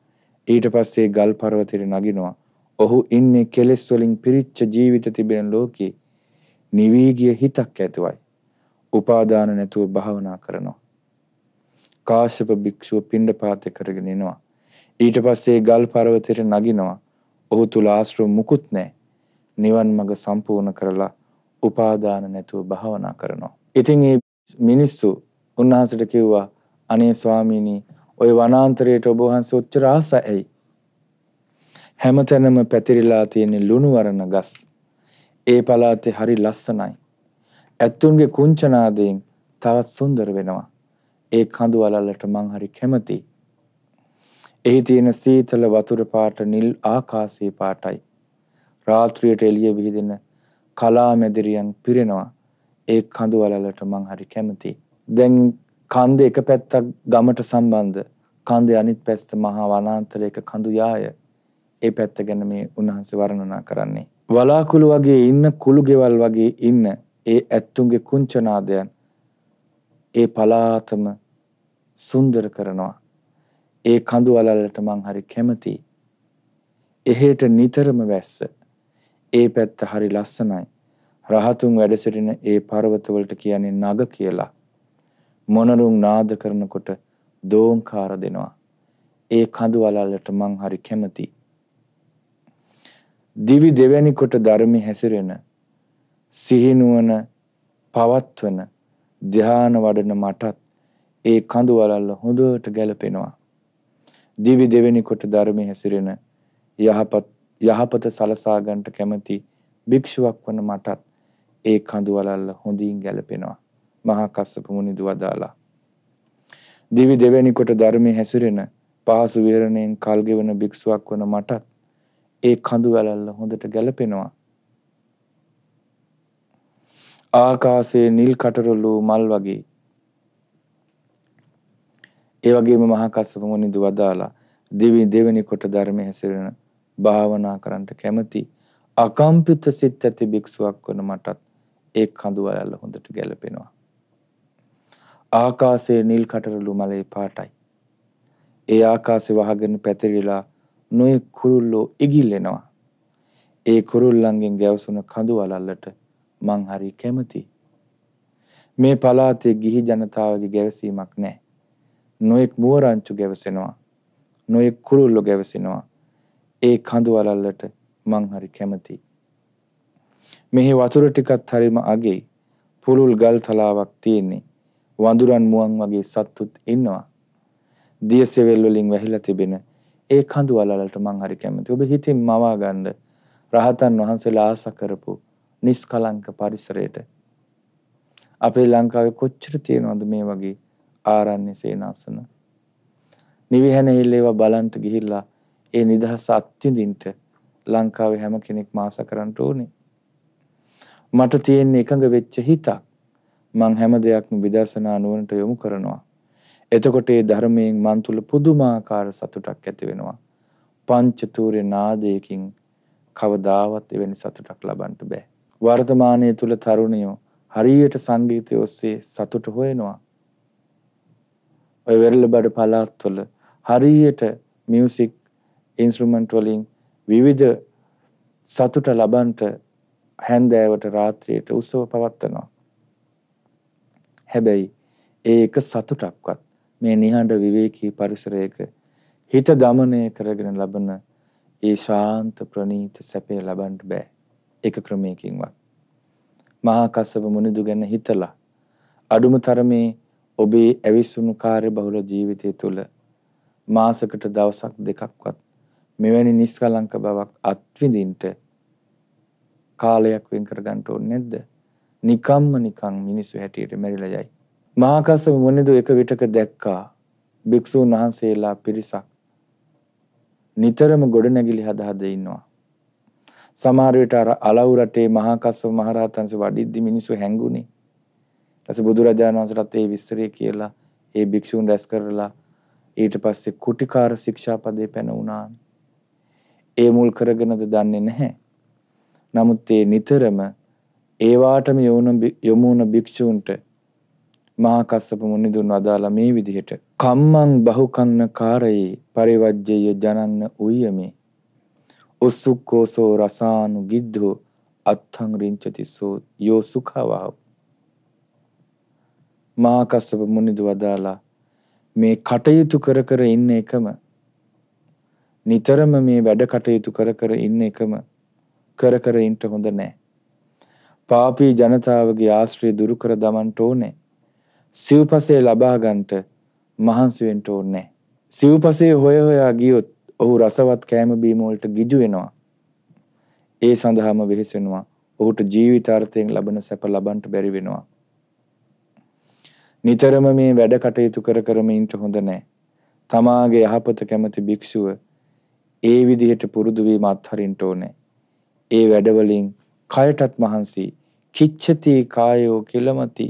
ඊට පස්සේ ගල් පර්වතෙට නගිනවා. ඔහු ඉන්නේ කෙලෙස් වලින් පිරිච්ච ජීවිත තිබෙන ලෝකේ. නිවිගිය හිතක් ඇතුවයි. උපාදාන නැතුව භාවනා කරනවා. කාශ්‍යප භික්ෂුව පිණ්ඩපාතේ කරගෙන එනවා. ඊට පස්සේ ගල් පර්වතෙට නගිනවා. ඔහු තුල ආශ්‍රව මුකුත් නැහැ. නිවන් මඟ සම්පූර්ණ කරලා උපාදාන නැතුව භාවනා කරනවා. ඉතින් මේ මිනිස්සු උන්වහන්සේට කිව්වා අනේ ස්වාමීනි ඔය වනාන්තරයට ඔබ වහන්සේ උච්චර ආස ඇයි? හැමතැනම පැතිරිලා තියෙන ලුණු වරණ ගස්. ඒ පළාතේ හරි ලස්සනයි. ඇත්තුන්ගේ කුංචනාදයෙන් තවත් සුන්දර වෙනවා. ඒ කඳු වලල්ලට මං හරි කැමතියි. එහි තියෙන සීතල වතුර පාට නිල් ආකාශයේ පාටයි. රාත්‍රියට එළිය විහිදෙන කලා මැදිරියන් පිරෙනවා. ඒ කඳු වලලට මං හරි කැමතියි. දැන් කන්ද එක පැත්තක් ගමට සම්බන්ධ කන්දේ අනිත් පැත්ත මහා වනාන්තරයක කඳු යාය. ඒ පැත්ත ගැන මේ උන්වහන්සේ වර්ණනා කරන්නේ. වලාකුළු වගේ ඉන්න කුළු ගෙවල් වගේ ඉන්න ඒ ඇත්තුන්ගේ කුංචනාදයන් ඒ පලාතම සුන්දර කරනවා. ඒ කඳු වලල්ලට මං හරි කැමතියි. එහෙට නිතරම වැස්ස ඒ පැත්ත හරි ලස්සනයි. රහතුන් වැඩ සිටින ඒ පර්වතවලට කියන්නේ නග කියලා. මොනරුන් නාද කරනකොට දෝංකාර දෙනවා. ඒ කඳු වලල්ලට මං හරි කැමතියි. දිවි දෙවැනි කොට ධර්මි හැසිරෙන සිහිනුවන පවත්වන ධ්‍යාන වඩන මටත් ඒ කඳු වලල්ල හොඳට ගැලපෙනවා. දිවි දෙවැනි කොට ධර්මි හැසිරෙන යහපත් යහපත සලසා ගන්නට කැමති භික්ෂුවක් වන මටත් ඒ කඳු වලල්ල හොඳින් ගැලපෙනවා මහා කස්සප මුනි දුවදාලා දිවි දෙවැනි කොට ධර්මයේ හැසිරෙන පහසු වේරණයෙන් කල් ගෙවන භික්ෂුවක් වන මටත් ඒ කඳු වලල්ල හොඳට ගැලපෙනවා ආකාශයේ නිල් කටරළු මල් වගේ ඒ වගේම මහා කස්සප මුනි දුවදාලා දිවි දෙවැනි කොට ධර්මයේ හැසිරෙන භාවනා කරන්න කැමති අකම්පිත සිත් ඇති භික්ෂුවක් වන මටත් ඒ කඳු වලල්ල හොඳට ගැලපෙනවා. ආකාශයේ නිල් කටරළු මලේ පාටයි. ඒ ආකාශය වහගෙන පැතිරිලා නොයේ කුරුල්ලෝ ඉගිල්ලෙනවා. ඒ කුරුල්ලන්ගෙන් ගැවසුන කඳු වලල්ලට මං හරි කැමතියි. මේ පලාතේ ගිහි ජනතාවගේ ගැවසීමක් නැහැ. නොයෙක් මුවරංචු ගැවසෙනවා. නොයෙක් කුරුල්ලෝ ගැවසෙනවා. ඒ කඳු වලල්ලට මං හරි කැමතියි. මෙහි වතුර ටිකත් හරිම අගෙයි. පුළුල් ගල් තලාවක් තියෙන්නේ. වඳුරන් මුවන් වගේ සත්තුත් ඉන්නවා. දියසෙවල් වලින් වැහිලා තිබෙන ඒ කඳු වලලට මං හරි කැමතියි. ඔබ හිතින් මවා ගන්න රහතන් වහන්සේලා ආස කරපු නිස්කලංක පරිසරයට අපේ ලංකාවේ කොච්චර තියෙනවද මේ වගේ ආරණ්‍ය සේනාසන? නිවිහැන හිල්ලේවා බලන්ට ගිහිල්ලා ඒ නිදහස අත්විඳින්න ලංකාවේ හැම කෙනෙක්ම ආසා කරන්න ඕනේ. මට තියෙන එකඟ වෙච්ච හිතක්. මං හැම දෙයක්ම විදර්ශනා නුවණට යොමු කරනවා. එතකොට ඒ ධර්මයෙන් මන් තුල පුදුමාකාර සතුටක් ඇති වෙනවා. පංචතූර්ය නාදයකින් කවදාවත් එවැනි සතුටක් ලබන්න බෑ. වර්තමානයේ තුල තරුණයෝ හරියට සංගීතය ඔස්සේ සතුට හොයනවා. ඔය වෙරළ බඩ පළාත්වල හරියට මියුසික් ඉන්ස්ට්‍රුමන්ට් වලින් විවිධ සතුට ලබන්ට හැන්දෑවට රාත්‍රියට උත්සව පවත්වනවා. හැබැයි ඒ එක සතුටක්වත් මේ නිහඬ විවේකී පරිසරයක හිත දමනය කරගෙන ලබන ඒ ශාන්ත ප්‍රණීත සැපය ලබන්න බෑ එක ක්‍රමයකින්වත්. මහා කස්සප මුනිදු ගැන හිතලා අඩුම තරමේ ඔබේ ඇවිසුණු කාර්යබහුල ජීවිතය තුළ මාසකට දවසක් දෙකක්වත් මෙවැනි නිස්කලංක බවක් අත්විඳින්ට කාලයක් වෙන් කරගන්න ඕනේ නැද්ද? නිකම්ම නිකං මිනිස්සු හැටියට මැරිලා යයි. මහා කස්සප මුනිදු එක විටක දැක්කා භික්ෂූන් වහන්සේලා පිරිසක් නිතරම ගොඩනැගිලි හද හද ඉන්නවා. සමහර විට අර අලව් රටේ මහා කස්සප මහරහතන්ස වඩිද්දි මිනිස්සු හැංගුණේ. ඊටස බුදුරජාණන් වහන්සේට ඒ විස්තරය කියලා ඒ භික්ෂූන් රැස් කරලා ඊට පස්සේ කුටිකාර ශික්ෂාපදේ පැන වුණානේ. ඒ මුල් කරගෙනද දන්නේ නැහැ. නමුත් ඒ නිතරම ඒ වාටම යොමුන භික්ෂූන්ට මහා කස්සප මුනිදුන් වදාලා මේ විදිහට කම්මං බහුකන්න කාරේ පරිවජ්ජය ජනන්න උයමේ උස්සුක්කෝසෝ රසානු ගිද්ධෝ අත්හං රිංචති සෝ යෝ සුඛවහ මහා කස්සප මුනිදු වදාලා මේ කටයුතු කර කර ඉන්න එකම නිතරම මේ වැඩ කටයුතු කර කර ඉන්න එකම කර කර ඉන්න හොඳ නැහැ. පාපී ජනතාවගේ ආශ්‍රය දුරු කර දමන්න ඕනේ. සිව්පසේ ලබා ගන්නට මහන්සි වෙන්න ඕනේ. සිව්පසේ හොය හොයා ගියොත් ඔහු රසවත් කෑම බීම වලට ගිජු වෙනවා. ඒ සඳහාම වෙහෙස වෙනවා. ඔහුට ජීවිතාර්ථයෙන් ලබන සැප ලබන්ට බැරි වෙනවා. නිතරම මේ වැඩ කටයුතු කර කරම ඉන්න හොඳ නැහැ. තමාගේ යහපත කැමති භික්ෂුව ඒ විදිහට පුරුදු වීම අත්හරින්න ඕනේ. ඒ වැඩවලින් කයටත් මහන්සි කිච්ඡති කායෝ කිලමති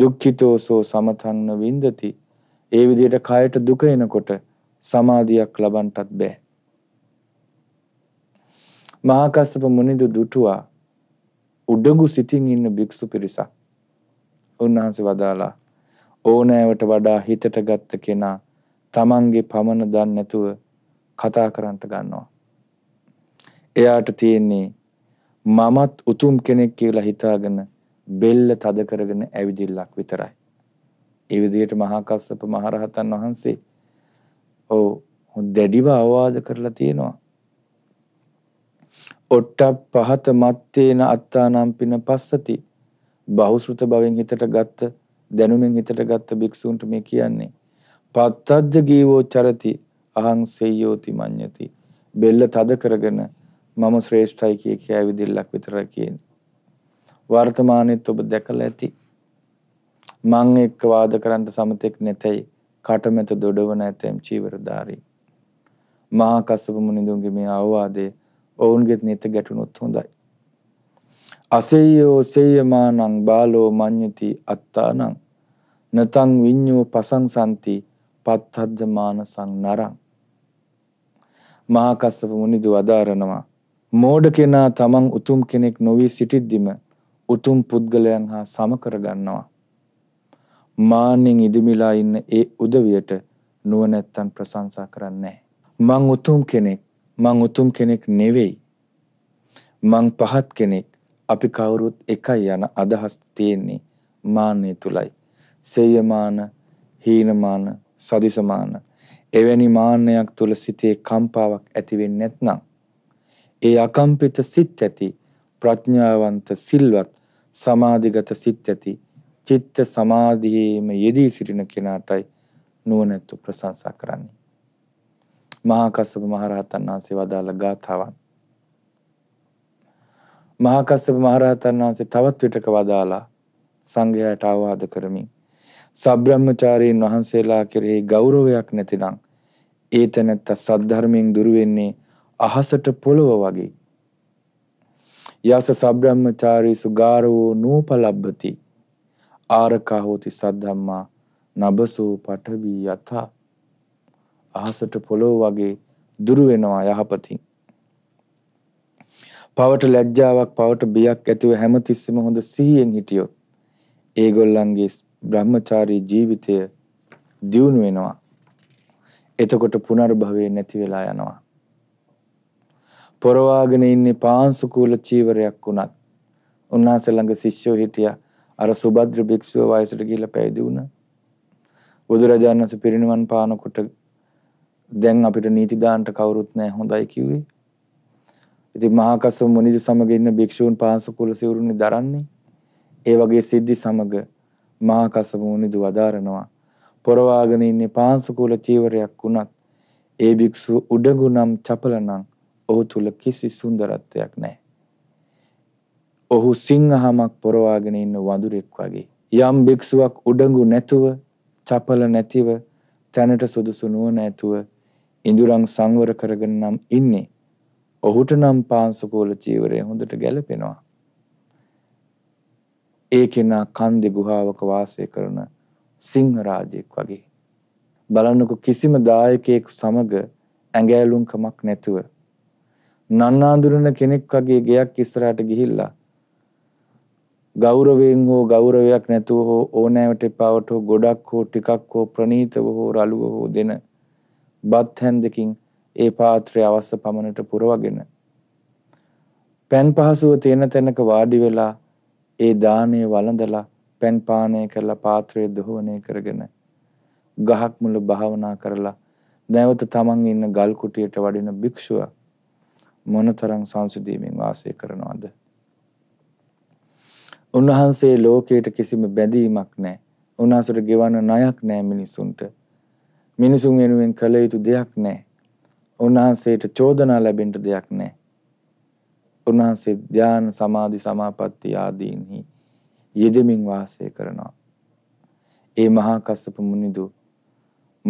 දුක්ඛිතෝසෝ සමතං වින්දති ඒ විදිහට කයට දුක එනකොට සමාධියක් ලබන්නටත් බෑ මහා කස්සප මුනිදු දුටුවා උඩඟු සිතින් ඉන්න භික්ෂු පිරිසක් උන්වහන්සේ වදාලා ඕනෑවට වඩා හිතට ගත්ත කෙනා තමන්ගේ පමන දන්නේ නැතුව කතා කරන්නට ගන්නවා. එයාට තියෙන්නේ මමත් උතුම් කෙනෙක් කියලා හිතාගෙන බෙල්ල තද කරගෙන ඇවිදිල්ලක් විතරයි. ඒ විදිහට මහා කස්සප මහරහතන් වහන්සේ ඔව් දැඩිව අවවාද කරලා තියෙනවා. ඔට්ට පහත මත්තේන අත්තානම් පින පස්සති බහුශෘත භවෙන් හිතට ගත්ත දැනුමින් හිතට ගත්ත භික්ෂූන්ට මේ කියන්නේ පත්තද්ද ගීවෝ චරති අහං සෙය්‍යෝති මඤ්ඤති. බෙල්ල තද කරගෙන මම ශ්‍රේෂ්ඨයි කිය කිය ඇවිදිල්ලක් විතරයි කියන්නේ. වර්තමානෙත් ඔබ දැකලා ඇති. මං එක්ක වාද කරන්න සමතෙක් නැතයි. කටමැත දොඩවන ඇතැම් චීවරධාරී. මහා කස්සප මුනිඳුන්ගේ මේ අවවාදය ඔවුන්ගෙත් නිත ගැටුණොත් හොඳයි. අසෙයෝ සෙයමානං බාලෝ මඤ්ඤති අත්තානං නතං විඤ්ඤෝ පසංසන්ති පත්තද්ද මානසං නරං මහා කස්සප මුනිදු වදාරනවා මෝඩ කෙනා තමන් උතුම් කෙනෙක් නොවී සිටිද්දිම උතුම් පුද්ගලයන් හා සම කරගන්නවා. මාන්නෙන් ඉදිමිලා ඉන්න ඒ උදවියට නුවණැත්තන් ප්‍රශංසා කරන්නේ මං උතුම් කෙනෙක් මං උතුම් කෙනෙක් නෙවෙයි. මං පහත් කෙනෙක් අපි කවුරුත් එකයි යන අදහස් තියෙන්නේ මාන්නය තුලයි. සේයමාන, හීනමාන, සදිසමාන එවැනි මාන්නයක් තුල සිතේ කම්පාවක් ඇති වෙන්නේ නැත්නම් ඒ අකම්පිත සිත් ඇති ප්‍රඥාවන්ත සිල්වත් සමාධිගත සිත් ඇති චිත්ත සමාධියේම යෙදී සිටින කෙනාටයි නුවණැත්තු ප්‍රශංසා කරන්නේ. මහා කස්සප මහරහතන් වහන්සේ වදාළ ගාථාවන්. මහා කස්සප මහරහතන් වහන්සේ තවත් විටක වදාලා සංඝයාට ආවාද කරමින් සබ්‍රහ්මචාරීන් වහන්සේලා කෙරෙහි ගෞරවයක් නැතිනම් ඒ තැනත්ත සද්ධර්මයෙන් දුර වෙන්නේ අහසට පොළව වගේ. යස සබ්‍රහ්මචාරීසු ගාරවෝ නූපලබ්බති. ආරකා හෝති සද්ධම්මා නබසෝ පඨවි යත. අහසට පොළව වගේ දුර වෙනවා යහපතින්. පවට ලැජ්ජාවක් පවට බියක් ඇතුව හැමතිස්සෙම හොඳ සිහියෙන් හිටියොත් ඒගොල්ලන්ගේ Brahmachari ජීවිතය දියුණු වෙනවා. එතකොට පුනර්භවය නැති වෙලා යනවා. පොරවාගෙන ඉන්නේ පාංශුකූල චීවරයක් වුණත් උන්වහන්සේ ළඟ ශිෂ්‍යෝ හිටියා අර සුබද්‍ර භික්ෂුව වයසට ගිහිල්ලා පැවිදි වුණා. බුදුරජාණන් වහන්සේ පිරිනිවන් පානකොට දැන් අපිට නීති දාන්න කවුරුත් නැහැ හොඳයි කිව්වේ. ඉතින් මහා කස්සප මුනිජ සමග ඉන්න භික්ෂූන් පාංශුකූල සිවුරුනි දරන්නේ. ඒ වගේ සිද්ධි සමග මා කස මුනිදු වදාරනවා පොරවාගෙන ඉන්නේ පාංශුකූල චීවරයක් වුණත් ඒ භික්ෂුව උඩඟු නම් චපල නම් ඔහු තුල කිසි සුන්දරත්වයක් නැහැ. ඔහු සිංහහමක් පොරවාගෙන ඉන්න වඳුරෙක් වගේ. යම් භික්ෂුවක් උඩඟු නැතුව, චපල නැතිව, තැනට සුදුසු නුවණ නැතුව ඉඳුරන් සංවර කරගෙන නම් ඉන්නේ. ඔහුට නම් පාංශකෝල චීවරය හොඳට ගැලපෙනවා. ඒ කෙනා කන්දි ගුහාවක වාසය කරන සිංහ රාජෙක් වගේ. බලන්නකො කිසිම දායකයෙකු සමග ඇඟෑලුම්කමක් නැතුව නන්නාඳුරන කෙනෙක් වගේ ගෙයක් ඉස්සරහට ගිහිල්ලා ගෞරවයෙන් හෝ ගෞරවයක් නැතුව හෝ ඕනෑවට එපාවට හෝ ගොඩක් හෝ ටිකක් හෝ ප්‍රණීතව හෝ රළුව හෝ දෙන බත් හැන්දකින් ඒ පාත්‍රය අවශ්‍ය පමණට පුරවගෙන පැන් පහසුව තියෙන තැනක වාඩි වෙලා ඒ දාණය වළඳලා පෑන් පානය කරලා පාත්‍රය දොහවණය කරගෙන ගහක් මුල භාවනා කරලා නැවත තමන් ඉන්න ගල් කුටියට වඩින භික්ෂුව මොනතරම් සංසිඳීමෙන් වාසය කරනවද? උන්වහන්සේ ලෝකයට කිසිම බැඳීමක් නැහැ. උන්වහන්සේට ගෙවන්න ණයක් නැහැ මිනිසුන්ට. මිනිසුන් වෙනුවෙන් කළ යුතු දෙයක් නැහැ. උන්වහන්සේට චෝදනා ලැබෙන්න දෙයක් නැහැ. උන්වහන්සේ ධ්‍යාන සමාධි සමාපatti ආදීන්හි යෙදෙමින් වාසය කරනවා. ඒ මහා කස්සප මුනිදු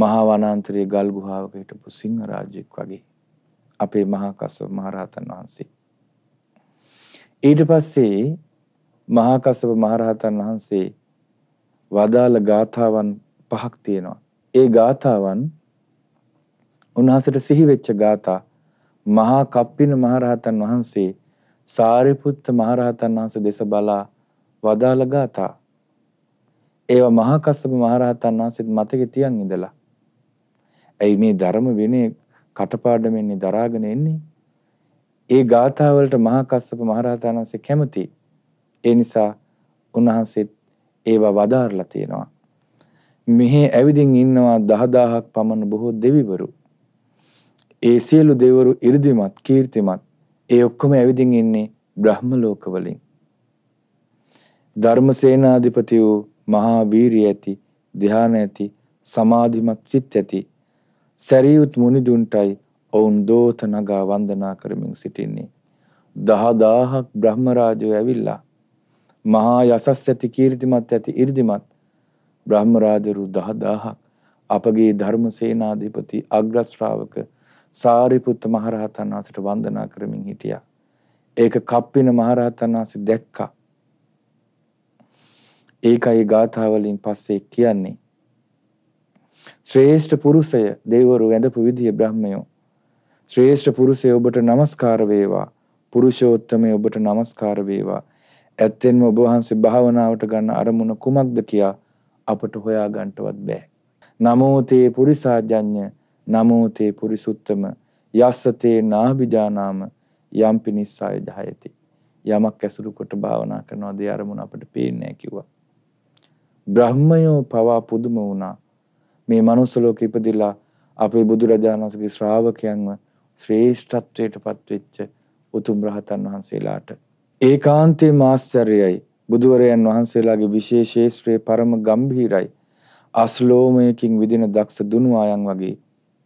මහා වනාන්තරයේ ගල් ගුහාවක හිටපු සිංහ රාජෙක් වගේ අපේ මහා කස්සප මහරහතන් වහන්සේ. ඊට පස්සේ මහා කස්සප මහරහතන් වහන්සේ වදාළ ගාථාවන් පහක් තියෙනවා. ඒ ගාථාවන් උන්වහන්සේට සිහි වෙච්ච ගාථා මහා කප්පින මහරහතන් වහන්සේ සාරිපුත්ත මහරහතන් වහන්සේ දෙස බලා වදාළ ගාථා. ඒවා මහා කස්සප මහරහතන් වහන්සේත් මතකේ තියන් ඉඳලා. ඇයි මේ ධර්ම විනේ කටපාඩමින්නේ දරාගෙන එන්නේ? ඒ ගාථා වලට මහා කස්සප මහරහතන් වහන්සේ කැමති. ඒ නිසා උන්වහන්සේත් ඒවා වදාරලා තියෙනවා. මෙහි ඇවිදින් ඉන්නවා 10000ක් පමණ බොහෝ දෙවිවරු. ඒ සියලු දෙවිවරු 이르දිමත් කීර්තිමත් ඒ ඔක්කොම ඇවිදින් ඉන්නේ බ්‍රහ්ම ලෝකවලින්. ධර්මසේනාධිපති වූ මහා වීරිය ඇති, ධ්‍යාන ඇති, සමාධිමත් සිත් ඇති සැරියුත් මුනිදුන්ටයි ඔවුන් දෝත නගා වන්දනා කරමින් සිටින්නේ. දහදාහක් බ්‍රහ්ම රාජෝ ඇවිල්ලා මහා යසස් ඇති කීර්තිමත් ඇති 이르දිමත් බ්‍රහ්ම රාජරු 10000ක් අපගේ ධර්ම සේනාධිපති අග්‍ර ශ්‍රාවක සාරිපුත්ත මහරහතන් වහන්සේට වන්දනා කරමින් හිටියා. ඒක කප්පින මහරහතන් වහන්සේ දැක්කා. ඒකයි ගාථාවලින් පස්සේ කියන්නේ. ශ්‍රේෂ්ඨ පුරුෂය දෙවිවරු වැඳපු විදිය බ්‍රහ්මයෝ. ශ්‍රේෂ්ඨ පුරුෂය ඔබට নমස්කාර වේවා. පුරුෂෝත්තමය ඔබට নমස්කාර වේවා. ඇත්තෙන්ම ඔබ වහන්සේ භාවනාවට ගන්න අරමුණ කුමක්ද කියා අපට හොයාගන්නවත් බෑ. නමෝ තේ පුරිසාජඤ්ඤ නමෝ තේ පුරිසුත්තම යස්ස තේ නාබිජානාම යම්පි නිස්සය ජහයති යමක් ඇසුරු කොට භාවනා කරනවා දේ අරමුණ අපිට පේන්නේ නැහැ කිව්වා බ්‍රහ්මයෝ පවා පුදුම වුණා මේ manuss ලෝකෙ ඉපදිලා අපේ බුදුරජාණන් වහන්සේගේ ශ්‍රාවකයන්ව ශ්‍රේෂ්ඨත්වයට පත්වෙච්ච උතුම් රහතන් වහන්සේලාට ඒකාන්තේ මාස්චර්යයි බුදුවරයන් වහන්සේලාගේ විශේෂ ශේෂ්ත්‍රයේ පරම ගම්භීරයි අස්ලෝමයකින් විදින දක්ෂ දුනු ආයන් වගේ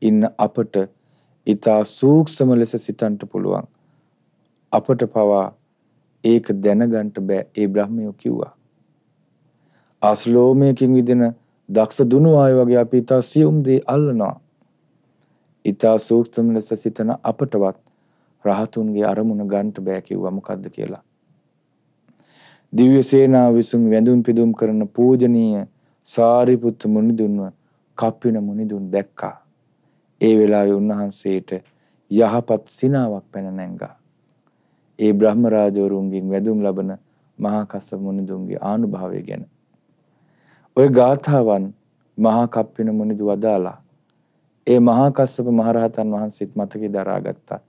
ඉන්න අපට ඊතා සූක්ෂම ලෙස සිතන්ට පුළුවන්. අපට පවා ඒක දැනගන්ට බෑ ඒ බ්‍රහ්මයෝ කිව්වා. ආස්ලෝමයකින් විදෙන දක්ෂ දුනු ආය වගේ අපි ඊතා සියුම් දේ අල්ලනවා. ඊතා සූක්ෂම ලෙස සිතන අපටවත් රහතුන්ගේ අරමුණ ගන්ට බෑ කිව්වා මොකද්ද කියලා. දිව්‍ය සේනාව විසින් වැඳුම් පිදුම් කරන පූජනීය සාරිපුත්ත මුනිදුන්ව කප්පින මුනිදුන් දැක්කා. ඒ වෙලාවේ උන්වහන්සේට යහපත් සිනාවක් පැන නැංගා. ඒ බ්‍රහ්ම රාජවරුන්ගෙන් වැඳුම් ලබන මහා කස්සප මුනිදුන්ගේ ආනුභාවය ගැන. ওই ගාථාවන් මහා කප්පින මුනිදු වදාලා. ඒ මහා කස්සප මහරහතන් වහන්සේත් මතකේ දරාගත්තා.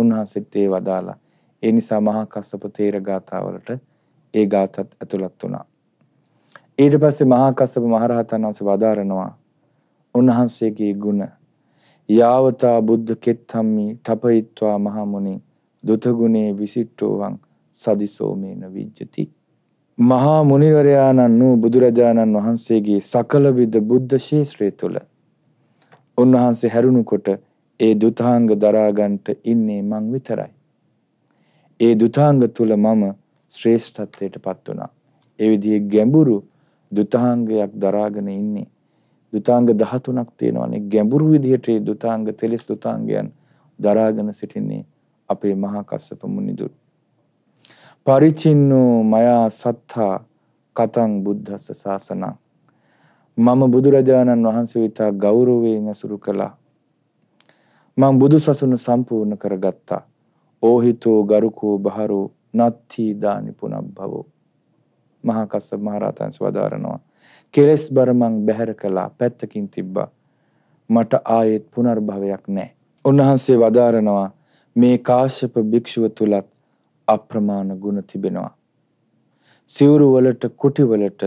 උන්වහන්සේත් ඒ වදාලා. ඒ නිසා මහා කස්සප තේර ගාථාවලට ඒ ගාතත් ඇතුළත් වුණා. ඊට පස්සේ මහා කස්සප මහරහතන් වහන්සේ වදාරනවා උන්වහන්සේගේ ගුණ යාවතා බුද්ධ කෙත්තම්මි තපයිත්වා මහමුණින් දුතගුණේ විසිට්ටෝවන් සදිසෝමේන විජ්ජති. මහා මුනිවරයාණන් වූ බුදුරජාණන් වහන්සේගේ සකල විද බුද්ධ ශේෂ්ත්‍රය තුළ උන්වහන්සේ හැරුණුකොට ඒ දුතාංග දරාගන්ට ඉන්නේ මං විතරයි. ඒ දුතාංග තුල මම ශ්‍රේෂ්ඨත්වයට පත් වුණා. ඒ විදිහේ ගැඹුරු දුතාංගයක් දරාගෙන ඉන්නේ දුතාංග 13ක් තියෙනවානේ ගැඹුරු විදිහට මේ දුතාංග තෙලස් දුතාංගයන් දරාගෙන සිටින්නේ අපේ මහා කස්සප මුනිදුර. පරිචින්නෝ මයා සත්තා කතං බුද්ධස්ස සාසනං මම බුදුරජාණන් වහන්සේ වෙත ගෞරවයෙන් ඇසුරු කළා. මං බුදු සසුන සම්පූර්ණ කරගත්තා. ඕහිතෝ ගරුකෝ බහරෝ නත්ථී දානි පුනබ්භවෝ මහා කස්සප මහරහතන්ස වදාරනවා. කෙලස් බර මං බැහැර කළා පැත්තකින් තිබ්බා. මට ආයෙත් පුනර්භවයක් නැහැ. උන්වහන්සේ වදාරනවා මේ කාශ්‍යප භික්ෂුව තුලත් අප්‍රමාණ ගුණ තිබෙනවා. සිවුරු වලට කුටි වලට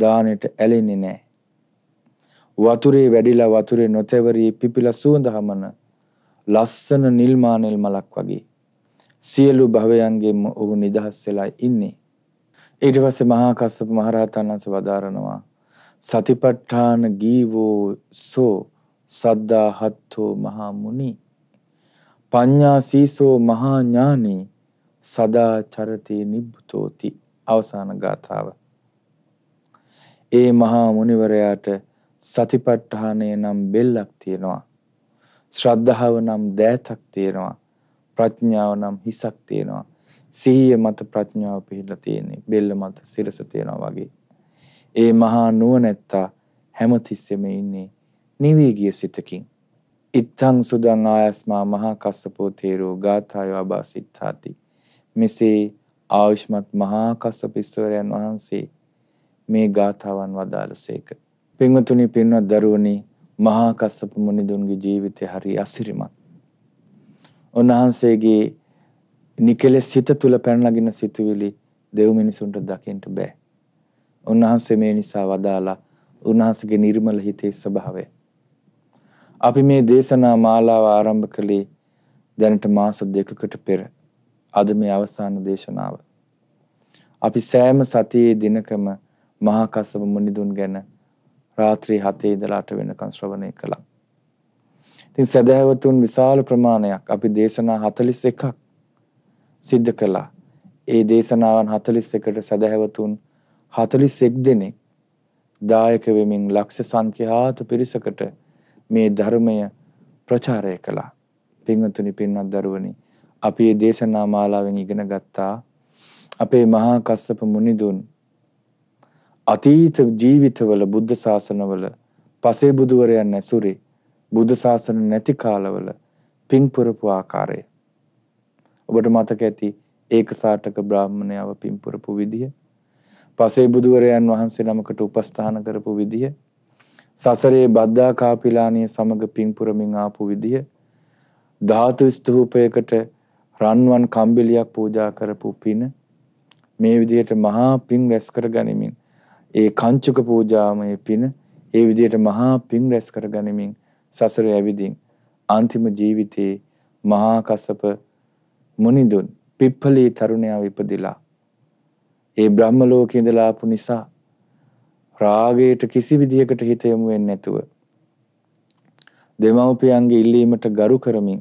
දානෙට ඇලෙන්නේ නැහැ. වතුරේ වැඩිලා වතුරේ නොතැවරී පිපිලා සුවඳ හමන ලස්සන නිල්මානෙල් මලක් වගේ සියලු භවයන්ගෙන්ම ඔහු නිදහස් වෙලා ඉන්නේ. ඊට පස්සේ මහා කස්සප මහරහතන් වහන්සේ වදාරනවා සතිපට්ඨාන ගීවෝ සෝ සද්දා හත්තෝ මහා මුනි පඤ්ඤා සීසෝ මහා ඥානී සදා චරති නිබ්බුතෝති අවසාන ගාථාව ඒ මහා මුනිවරයාට සතිපට්ඨානය නම් බෙල්ලක් තියෙනවා ශ්‍රද්ධාව නම් දෑතක් තියෙනවා ප්‍රඥාව නම් හිසක් තියෙනවා සිහිය මත ප්‍රඥාව පිහිලා තියෙන්නේ. බෙල්ල මත සිරස තියෙනවා වගේ. ඒ මහා නුවණැත්තා හැමතිස්සෙම ඉන්නේ නිවී ගිය සිතකින්. ඉත්තං සුදං ආයස්මා මහා කස්සපෝ තේරෝ ගාථාය අබාසිත්තාති. මෙසේ ආයුෂ්මත් මහා කස්සපිස්වරයන් වහන්සේ මේ ගාථාවන් වදාළසේක. පින්වතුනි පින්වත් දරුවනි මහා කස්සප මුනිදුන්ගේ ජීවිතය හරි අසිරිමත්. උන්වහන්සේගේ නිකලෙස් සිත තුල පැනනගින සිතුවිලි දෙව් මිනිසුන්ට දකින්න බෑ. උන්වහන්සේ මේ නිසා වදාලා උන්වහන්සේගේ නිර්මල හිතේ ස්වභාවය. අපි මේ දේශනා මාලාව ආරම්භ කළේ දැනට මාස දෙකකට පෙර. අද මේ අවසාන දේශනාව. අපි සෑම සතියේ දිනකම මහා කස්සප මුනිදුන් ගැන රාත්‍රී 7 ඉඳලා 8 වෙනකම් ශ්‍රවණය කළා. ඉතින් සදහැවතුන් විශාල ප්‍රමාණයක් අපි දේශනා 41ක් සිද්ධ කළා. ඒ දේශනාවන් 41කට සදහැවතුන් 41 දෙනෙක් දායක වෙමින් ලක්ෂ සංඛ්‍යාත පිරිසකට මේ ධර්මය ප්‍රචාරය කළා. පින්වත්නි පින්වත් දරුවනි අපි මේ දේශනා මාලාවෙන් ඉගෙන ගත්තා අපේ මහා කස්සප මුනිදුන් අතීත ජීවිතවල බුද්ධ ශාසනවල පසේ බුදුවරයන් ඇසුරේ බුද්ධ ශාසන නැති කාලවල පිං පුරපු ආකාරය ඔබට මතක ඇති ඒකසාටක බ්‍රාහ්මණයව පින්පුරපු විදිය. පසේ බුදුවරයන් වහන්සේ නමකට උපස්ථාන කරපු විදිය. සසරේ බද්දා කාපිලානිය සමග පින්පුරමින් ආපු විදිය. ධාතු ස්තූපයකට රන්වන් කම්බිලියක් පූජා කරපු පින මේ විදිහට මහා පින් රැස් කර ගනිමින් ඒ කංචුක පූජාමය පින ඒ විදිහට මහා පින් රැස් කර ගනිමින් සසර ඇවිදින් අන්තිම ජීවිතේ මහා කසප මොනිදුන් පිප්පලී තරුණයා විපදිලා ඒ බ්‍රහ්ම ලෝකේ ඉඳලා ආපු නිසා රාගයට කිසි විදියකට හිත යොමු වෙන්නේ නැතුව දෙමව්පියන්ගේ ඉල්ලීමට ගරු කරමින්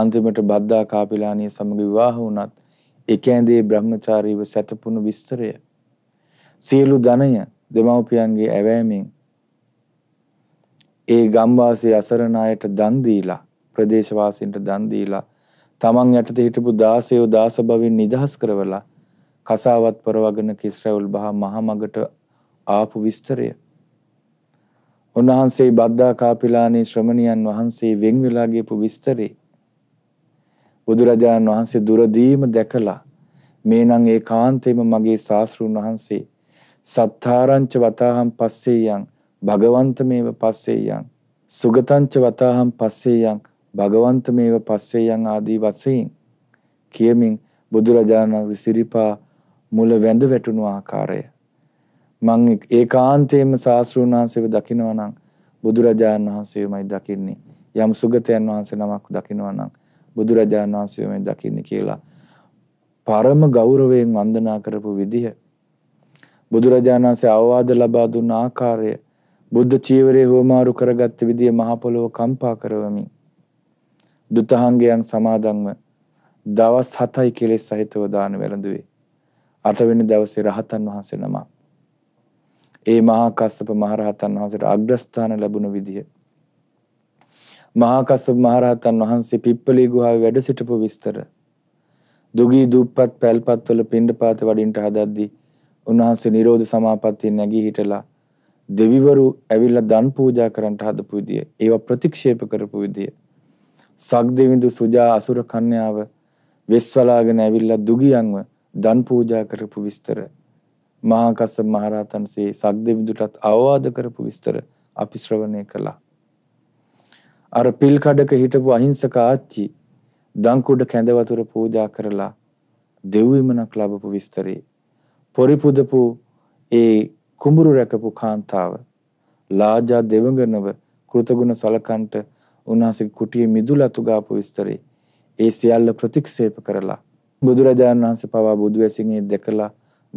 අන්තිමට බද්දා කාපිලානිය සමග විවාහ වුණත් එක ඇඳේ බ්‍රහ්මචාරීව සැතපුණු විස්තරය සියලු ධනය දෙමව්පියන්ගේ ඇවෑමෙන් ඒ ගම්වාසී අසරණ අයට දන් දීලා ප්‍රදේශවාසීන්ට දන් දීලා තමන් යටතේ හිටපු දාසයෝ දාස භවෙන් නිදහස් කරවලා කසාවත් පරවගෙන කිස්රාවුල් බහ මහමගට ආපු විස්තරය. උන්වහන්සේ බද්දා කාපිලානේ ශ්‍රමණියන් වහන්සේ වෙන් වෙලා ගියපු විස්තරේ බුදුරජාණන් වහන්සේ දුරදීම දැකලා මේනම් ඒකාන්තයෙන්ම මගේ ශාස්ත්‍රුන් වහන්සේ සත්තාරංච වතාහම් පස්සේයන් භගවන්ත මේව පස්සේයන් සුගතංච වතාහම් පස්සේයන් භගවන්ත මේව පස්සේ යන් ආදී වශයෙන් කියමින් බුදුරජාණන් වහන්සේ සිරිපා මුල වැඳ වැටුණු ආකාරය මං ඒකාන්තයෙන්ම සාස්ෘණ වහන්සේව දකිනවා නම් බුදුරජාණන් වහන්සේමයි දකින්නේ යම් සුගතයන් වහන්සේ නමක් දකිනවා නම් බුදුරජාණන් වහන්සේමයි දකින්නේ කියලා පරම ගෞරවයෙන් වන්දනා කරපු විදිහ බුදුරජාණන් වහන්සේ අවවාද ලබා දුන්න ආකාරය බුද්ධ චීවරේ හෝමාරු කරගත් විදිය මහ පොළොව කම්පා කරවමින් දුතහංගයන් සමාදන්ව දවස් 7යි කෙලෙස් සහිතව දාන වැළඳුවේ. අටවෙනි දවසේ රහතන් වහන්සේ නම. ඒ මහා කස්සප මහරහතන් වහන්සේට අග්‍රස්ථාන ලැබුණ විදිය. මහා කස්සප මහරහතන් වහන්සේ පිප්පලී ගුහාවේ වැඩ සිටපු විස්තර. දුගී දුප්පත් පැල්පත් වල පිණ්ඩපාත වඩින්ට හදද්දී උන්වහන්සේ Nirodha Samapatti නැගී හිටලා දෙවිවරු ඇවිල්ලා දන් පූජා කරන්නට හදපු විදිය. ඒව ප්‍රතික්ෂේප කරපු විදිය. සක්දෙවිඳු සුජා අසුර කන්‍යාව වෙස්වලාගෙන ඇවිල්ලා දුගියන්ව දන් පූජා කරපු විස්තර මහා කස්සප මහරහතන්සේ සක්දෙවිඳුටත් අවවාද කරපු විස්තර අපි ශ්‍රවණය කළා. අර පිල් කඩක හිටපු අහිංසක ආච්චි දංකුඩ කැඳ වතුර පූජා කරලා දෙව්විමනක් ලැබපු විස්තරේ පොරි පුදපු ඒ කුඹුරු රැකපු කාන්තාව ලාජා දෙවඟනව කෘතගුණ සලකන්ට උන්වහන්සේගේ කුටියේ මිදුලතු ගාපු විස්තරේ ඒ සියල්ල ප්‍රතික්ෂේප කරලා බුදුරජාණන් වහන්සේ පවා බුදු ඇසින් ඒ දැකලා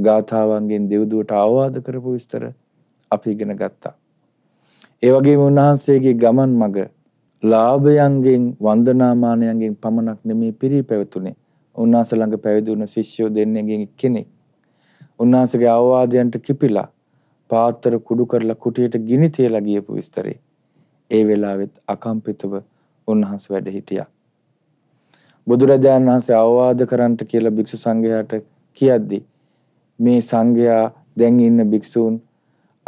ගාථාවන්ගෙන් දෙව්දුවට අවවාද කරපු විස්තර අපි ඉගෙන ගත්තා. ඒ වගේම උන්වහන්සේගේ ගමන් මඟ ලාභයන්ගෙන් වන්දනාමානයන්ගෙන් පමණක් නෙමේ පිරී පැවතුනේ. උන්වහන්සේ ළඟ පැවිදි වුණ ශිෂ්‍යෝ දෙන්නේගෙන් කෙනෙක්. උන්වහන්සේගේ අවවාදයන්ට කිපිලා පාත්‍ර කුඩු කරලා කුටියට ගිනි තියලා ගියපු විස්තරේ ඒ වෙලාවෙත් අකම්පිතව උන්වහන්සේ වැඩ හිටියා. බුදුරජාණන් වහන්සේ අවවාද කරන්නට කියලා භික්ෂු සංඝයාට කියද්දී මේ සංඝයා දැන් ඉන්න භික්ෂූන්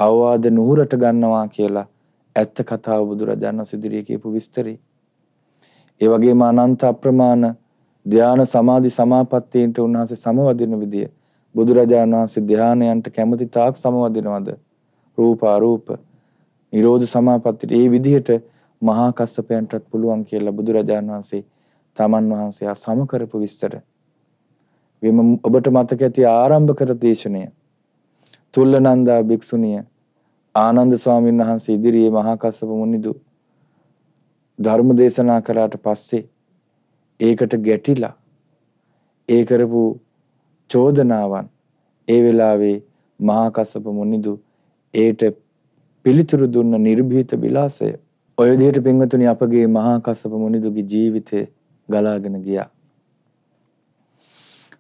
අවවාද නුහුරට ගන්නවා කියලා ඇත්ත කතාව බුදුරජාණන් සිදිරිය කියපු විස්තරේ. ඒ වගේම අනන්ත අප්‍රමාණ ධාන සමාධි සමාපත්තීන්ට උන්වහන්සේ සමවදින විදිය බුදුරජාණන් වහන්සේ ධානයන්ට කැමති තාක් සමවදිනවද? රූප අරූප නිරෝධ සමාපත්තියට ඒ විදිහට මහා කස්සපයන්ටත් පුළුවන් කියලා බුදුරජාණන් වහන්සේ තමන් වහන්සේ සම කරපු විස්තර. ගෙම ඔබට මතක ඇති ආරම්භ කර දේශනය. තුල්ලනන්දා භික්ෂුණිය ආනන්ද ස්වාමීන් වහන්සේ ඉදිරියේ මහා කස්සප මුනිදු ධර්ම දේශනා කරාට පස්සේ ඒකට ගැටිලා ඒ කරපු චෝදනාවන් ඒ වෙලාවේ මහා කස්සප මුනිදු ඒට පිළිතුරු දුන්න නිර්භීත විලාසය. ඔය විදිහට පින්වතුනි අපගේ මහා කස්සප මුනිදුගේ ජීවිතේ ගලාගෙන ගියා.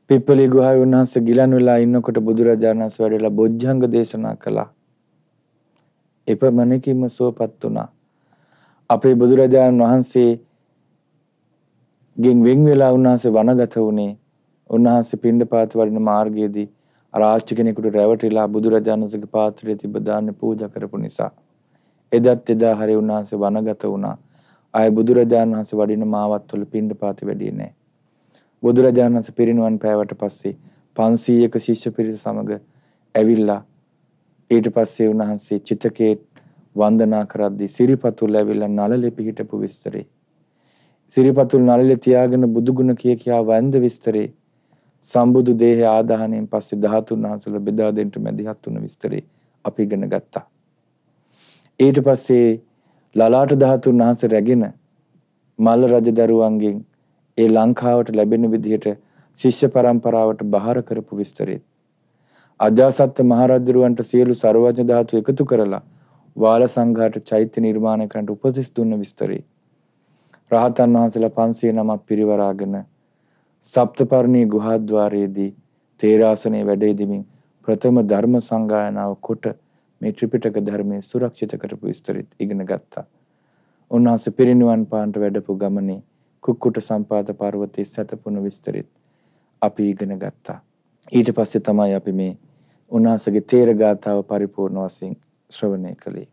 පිප්පලි ගුහාවේ උන්වහන්සේ ගිලන් වෙලා ඉන්නකොට බුදුරජාණන් වහන්සේ වැඩලා බොජ්ජංග දේශනා කළා. එපමණකින්ම සුවපත් වුණා. අපේ බුදුරජාණන් වහන්සේ ගෙන් වෙන් වෙලා උන්වහන්සේ වනගත වුණේ උන්වහන්සේ පිණ්ඩපාත වඩින මාර්ගයේදී රාජ්‍ය කෙනෙකුට රැවටිලා බුදුරජාණන්සේගේ පාත්‍රයේ තිබ දාන්න පූජා කරපු නිසා එදත් එදා හරි උන්වහන්සේ වනගත වුණා ආය බුදුරජාණන් වහන්සේ වඩින මාවත් තුළ පිණ්ඩපාති වැඩියේ නැහැ බුදුරජාණන් වහන්සේ පිරිනුවන් පෑවට පස්සේ 500ක ශිෂ්‍ය පිරිස සමග ඇවිල්ලා ඊට පස්සේ උන්වහන්සේ චිතකේ වන්දනා කරද්දී සිරිපතුල් ඇවිල්ලා නළලෙ පිහිටපු විස්තරේ සිරිපතුල් නළලෙ තියාගෙන බුදුගුණ කිය කියා වන්ද විස්තරේ සම්බුදු දේහ ආදාහණයෙන් පස්සේ ධාතුන් වහන්සේලා බෙදා දෙන්න මැදිහත් වුණ විස්තරේ අපි ඉගෙන ගත්තා. ඊට පස්සේ ලලාට ධාතුන් වහන්සේ රැගෙන මල්ල රජදරුවන්ගෙන් ඒ ලංකාවට ලැබෙන විදිහට ශිෂ්‍ය පරම්පරාවට බහර කරපු විස්තරෙත් අජාසත් මහරජුරවන්ට සියලු ਸਰවඥ ධාතු එකතු කරලා වාල සංඝාට චෛත්‍ය නිර්මාණය කරන්න උපදෙස් දුන්න විස්තරේ රහතන් වහන්සේලා 500 නමක් පිරිවරාගෙන සප්තපරණී ගුහාද්වාරයේදී තේරාසනයේ වැඩෙදිමින් ප්‍රථම ධර්ම සංගායනාව කොට මේ ත්‍රිපිටක ධර්මයේ සුරක්ෂිත කරපු විස්තරිත ඉගෙන ගත්තා. උන්වහන්සේ පිරිනිවන් පාන්ට වැඩපු ගමනේ කුක්කුට සම්පාත පර්වතයේ සැතපුණු විස්තරිත අපි ඉගෙන ගත්තා. ඊට පස්සේ තමයි අපි මේ උන්වහන්සේගේ තේර ගාථාව පරිපූර්ණ වශයෙන් ශ්‍රවණය කළේ.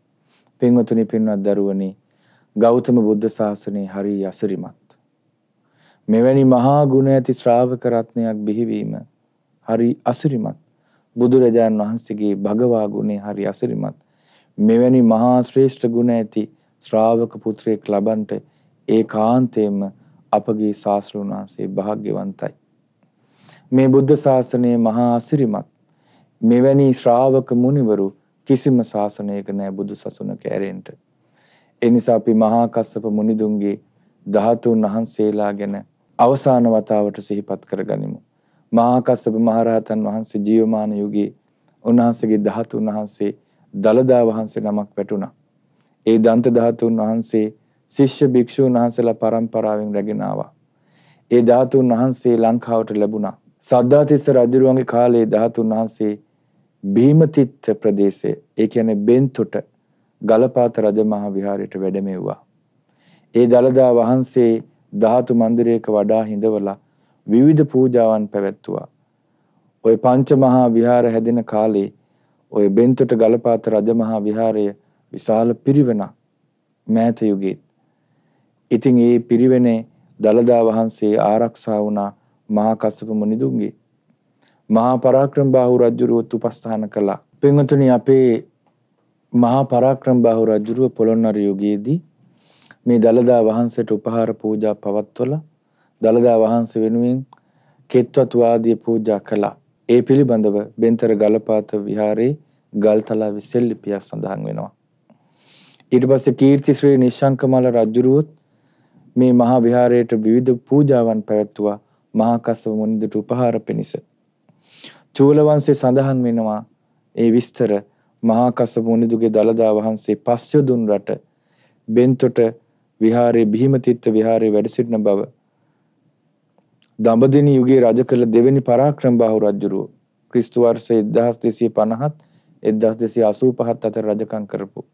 පින්වතුනි පින්වත් දරුවනි ගෞතම බුද්ධ ශාසනයේ හරි යසරිමත් මෙවැනි මහා ගුණ ඇති ශ්‍රාවක රත්නයක් බිහිවීම හරි අසිරිමත් බුදුරජාන් වහන්සේගේ භගවා ගුණේ හරි අසිරිමත් මෙවැනි මහා ශ්‍රේෂ්ඨ ගුණ ඇති ශ්‍රාවක පුත්‍රයෙක් ලබන්ට ඒකාන්තයෙන්ම අපගේ ශාස්ත්‍රුන් වහන්සේ වාග්යවන්තයි මේ බුද්ධ ශාසනය මහා අසිරිමත් මෙවැනි ශ්‍රාවක මුනිවරු කිසිම ශාසනයක නෑ බුදු සසුනක ඇරෙන්ට එනිසා අපි මහා කස්සප මුනිදුන්ගේ ධාතුන් වහන්සේලා ගැන අවසාන වතාවට සිහිපත් කරගනිමු. මහා කස්සප මහරහතන් වහන්සේ ජීවමාන යුගයේ උන්වහන්සේගේ ධාතුන් වහන්සේ දලදා වහන්සේ නමක් වැටුණා. ඒ දන්ත ධාතුන් වහන්සේ ශිෂ්‍ය භික්ෂූන් වහන්සේලා පරම්පරාවෙන් රැගෙන ආවා. ඒ ධාතුන් වහන්සේ ලංකාවට ලැබුණා. සද්ධාතිස්ස රජුරුවන්ගේ කාලේ ධාතුන් වහන්සේ බීමතිත්ත ප්‍රදේශයේ ඒ කියන්නේ බෙන්තොට ගලපාත රජ මහා විහාරයට වැඩමෙව්වා. ඒ දලදා වහන්සේ ධාතු මන්දිරයක වඩා හිඳවලා විවිධ පූජාවන් පැවැත්තුවා. ওই පංචමහා විහාර හැදෙන කාලේ ওই බෙන්තොට ගලපාත රජමහා විහාරය විශාල පිරිවෙනක් මෑත යුගයේ. ඉතින් ඒ පිරිවෙනේ දලදා වහන්සේ ආරක්ෂා වුණා මහා කස්සප මුනිදුන්ගේ. මහා පරාක්‍රම බාහු රජුරුවත් උපස්ථාන කළා. පින්වතුනි අපේ මහා පරාක්‍රම බාහු රජුරුව පොළොන්නරු යුගයේදී මේ දලදා වහන්සේට උපහාර පූජා පවත්වලා දලදා වහන්සේ වෙනුවෙන් කෙත්වතු ආදී පූජා කළා. ඒ පිළිබඳව බෙන්තර ගලපාත විහාරයේ ගල්තලාවේ සෙල්ලිපියක් සඳහන් වෙනවා. ඊට පස්සේ කීර්ති ශ්‍රී නිශ්ශංකමල රජුරුවොත් මේ මහා විහාරයට විවිධ පූජාවන් පැවැත්වුවා මහා කස්සප මුනිදට උපහාර පිණිස. චූල වංශේ සඳහන් වෙනවා ඒ විස්තර මහා කස්සප මුනිදුගේ දලදා වහන්සේ පස්ව දුන් රට බෙන්තොට විහාරයේ බිහිමතිත්ත විහාරයේ වැඩ සිටින බව දඹදෙණි යුගයේ රජ කළ දෙවෙනි පරාක්‍රමබාහු රජුරුව ක්‍රිස්තු වර්ෂයේ 1250ත් 1285ත් අතර රජකම් කරපු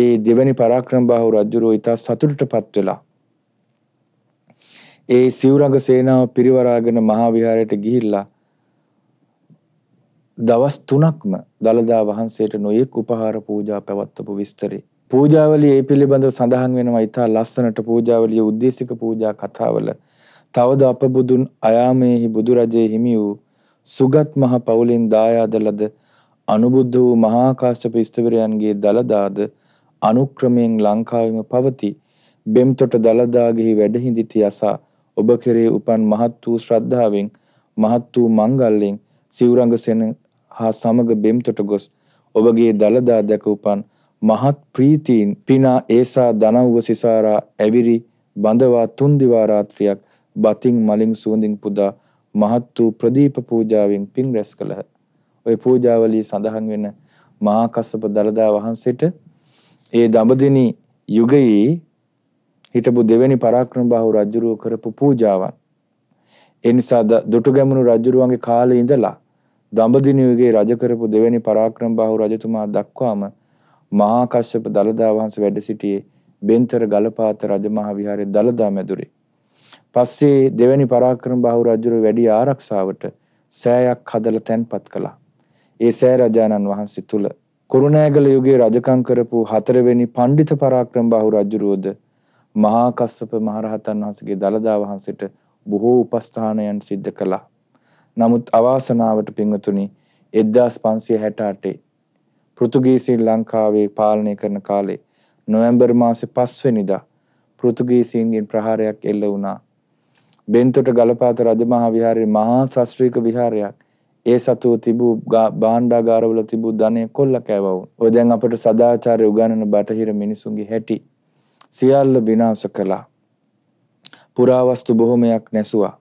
ඒ දෙවෙනි පරාක්‍රමබාහු රජුරුව ඉතා සතුටටපත් වෙලා ඒ සිවුරඟ සේනාව පිරිවරාගෙන මහා විහාරයට ගිහිල්ලා දවස් 3ක්ම දලදා වහන්සේට නොයෙක් උපහාර පූජා පැවැත්වපු විස්තරේ පූජාවලිය ඒ පිළිබඳව සඳහන් වෙනවා ඉතා ලස්සනට පූජාවලිය උද්දේශික පූජා කතාවල. තවද අප බුදුන් අයාමේහි බුදුරජයේ හිමි වූ සුගත් මහ පවුලෙන් දායාද ලද අනුබුද්ධ වූ මහා කාශ්‍යප ස්ථවිරයන්ගේ දලදාද අනුක්‍රමයෙන් ලංකාවෙම පවති බෙම්තොට දලදාගෙහි වැඩහිඳිති යසා ඔබ කෙරේ උපන් මහත් වූ ශ්‍රද්ධාවෙන් මහත් වූ මංගල්ලෙන් සිවුරඟ සෙන හා සමග බෙම්තොට ගොස් ඔබගේ දලදා දැක උපන් මහත් ප්‍රීතියින් පිනා ඒසා දනව්ව සිසාරා ඇවිරි බඳවා තුන් දිවා රාත්‍රියක් බතින් මලින් සුවඳින් පුදා මහත් වූ ප්‍රදීප පූජාවෙන් පින් රැස් කළහ. ওই පූජාවලිය සඳහන් වෙන මහා කස්සප දළදා වහන්සේට ඒ දඹදෙනි යුගයේ හිටපු දෙවැනි පරාක්‍රමබාහු රජුරුව කරපු පූජාවන්. ඒ නිසා දුටුගැමුණු රජුරුවන්ගේ කාලේ ඉඳලා දඹදිනු යුගයේ රජ කරපු දෙවැනි පරාක්‍රමබාහු රජතුමා දක්වාම මහා කශ්‍යප දලදා වහන්සේ වැඩ සිටියේ බෙන්තර ගලපාත රජමහා විහාරයේ දලදා මැදුරේ. පස්සේ දෙවැනි පරාක්‍රම බාහු රජුගේ වැඩි ආරක්ෂාවට සෑයක් හදලා තැන්පත් කළා. ඒ සෑ රජාණන් වහන්සේ තුල කුරුණෑගල යුගයේ රජකම් කරපු හතරවෙනි පණ්ඩිත පරාක්‍රම බාහු රජුරෝද මහා කස්සප මහරහතන් වහන්සේගේ දලදා වහන්සේට බොහෝ උපස්ථානයන් සිද්ධ කළා. නමුත් අවාසනාවට පින්වතුනි 1568 පෘතුගීසීන් ලංකාවේ පාලනය කරන කාලේ නොවැම්බර් මාසේ 5 වෙනිදා පෘතුගීසීන්ගෙන් ප්‍රහාරයක් එල්ල වුණා. බෙන්තොට ගලපාත රජමහා විහාරයේ මහා ශාස්ත්‍රීය විහාරයක්. ඒ සතුව තිබූ භාණ්ඩාගාරවල තිබූ ධනය කොල්ල කෑවවුන්. ඔය දැන් අපට සදාචාරය උගන්වන බටහිර මිනිසුන්ගේ හැටි සියල්ල විනාශ කළා. පුරාවස්තු බොහොමයක් නැසුවා.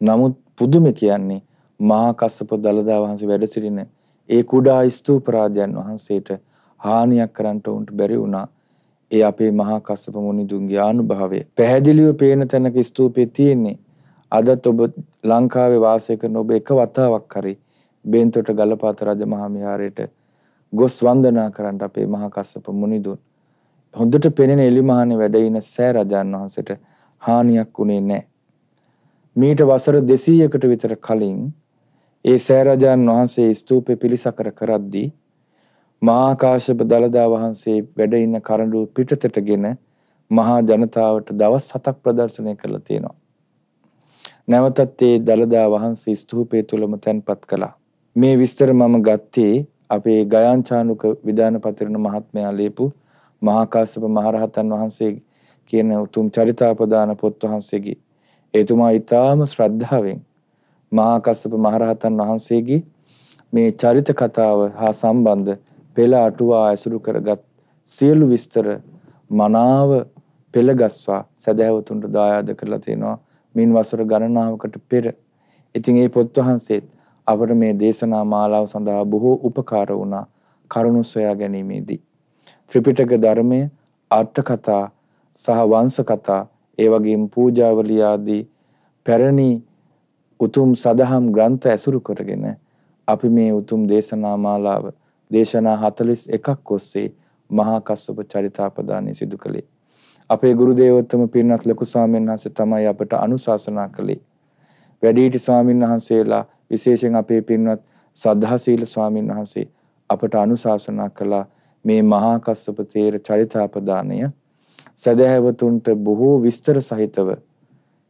නමුත් පුදුම කියන්නේ මහා කස්සප දළදා වහන්සේ වැඩ සිටින ඒ කුඩා ස්තූප රාජයන් වහන්සේට හානියක් කරන්නට උන්ට බැරි වුණා. ඒ අපේ මහා කස්සප මුනිදුන්ගේ ආනුභාවය පැහැදිලිව පේන තැනක ස්තූපේ තියෙන්නේ. අදත් ඔබ ලංකාවේ වාසය කරන ඔබ එක වතාවක් හරි බෙන්තොට ගලපාත රජ මහා විහාරයට ගොස් වන්දනා කරන්න අපේ මහා කස්සප මුනිදුන් හොඳට පෙනෙන එලිමහනේ වැඩ ඉන සෑ රජාන් වහන්සේට හානියක් උනේ නැහැ. මීට වසර 200කට විතර කලින් ඒ සෑරජාන් වහන්සේ ස්තූපේ පිළිසකර කරද්දී මහා කාශ්‍යප දලදා වහන්සේ වැඩ ඉන්න කරඬුව පිටතටගෙන මහා ජනතාවට දවස් 7ක් ප්‍රදර්ශනය කළා තියෙනවා. නැවතත් ඒ දලදා වහන්සේ ස්තූපය තුලම තැන්පත් කළා. මේ විස්තර මම ගත්තේ අපේ ගයාංචානුක විධානපතිරණ මහත්මයා ලියපු මහා කාශ්‍යප මහරහතන් වහන්සේ කියන උතුම් චරිතාපදාන පොත් වහන්සේගේ එතුමා ඊටාම ශ්‍රද්ධාවෙන් මහා කස්සප මහරහතන් වහන්සේගේ මේ චරිත කතාව හා සම්බන්ධ පෙළ අටුවා ඇසුරු කරගත් සියලු විස්තර මනාව පෙළගස්වා සදහැවතුන්ට දායාද කරලා තිනවා මින් වසර ගණනාවකට පෙර. ඉතින් ඒ පොත් වහන්සේත් අපට මේ දේශනා මාලාව සඳහා බොහෝ උපකාර වුණා කරුණු සොයා ගැනීමේදී. ත්‍රිපිටක ධර්මය, අර්ථ කතා සහ වංශ කතා, ඒ වගේම පූජාවලිය ආදී පැරණි උතුම් සදහම් ග්‍රන්ථ ඇසුරු කරගෙන අපි මේ උතුම් දේශනා මාලාව දේශනා 41ක් ඔස්සේ මහා කස්සප චරිතාපදානය සිදු කළේ. අපේ ගුරු දේවෝත්තම පිරිනත් ලොකු ස්වාමීන් වහන්සේ තමයි අපට අනුශාසනා කළේ. වැඩිහිටි ස්වාමීන් වහන්සේලා විශේෂයෙන් අපේ පින්වත් සද්ධාශීල ස්වාමීන් වහන්සේ අපට අනුශාසනා කළා මේ මහා කස්සප තේර චරිතාපදානය සදහැවතුන්ට බොහෝ විස්තර සහිතව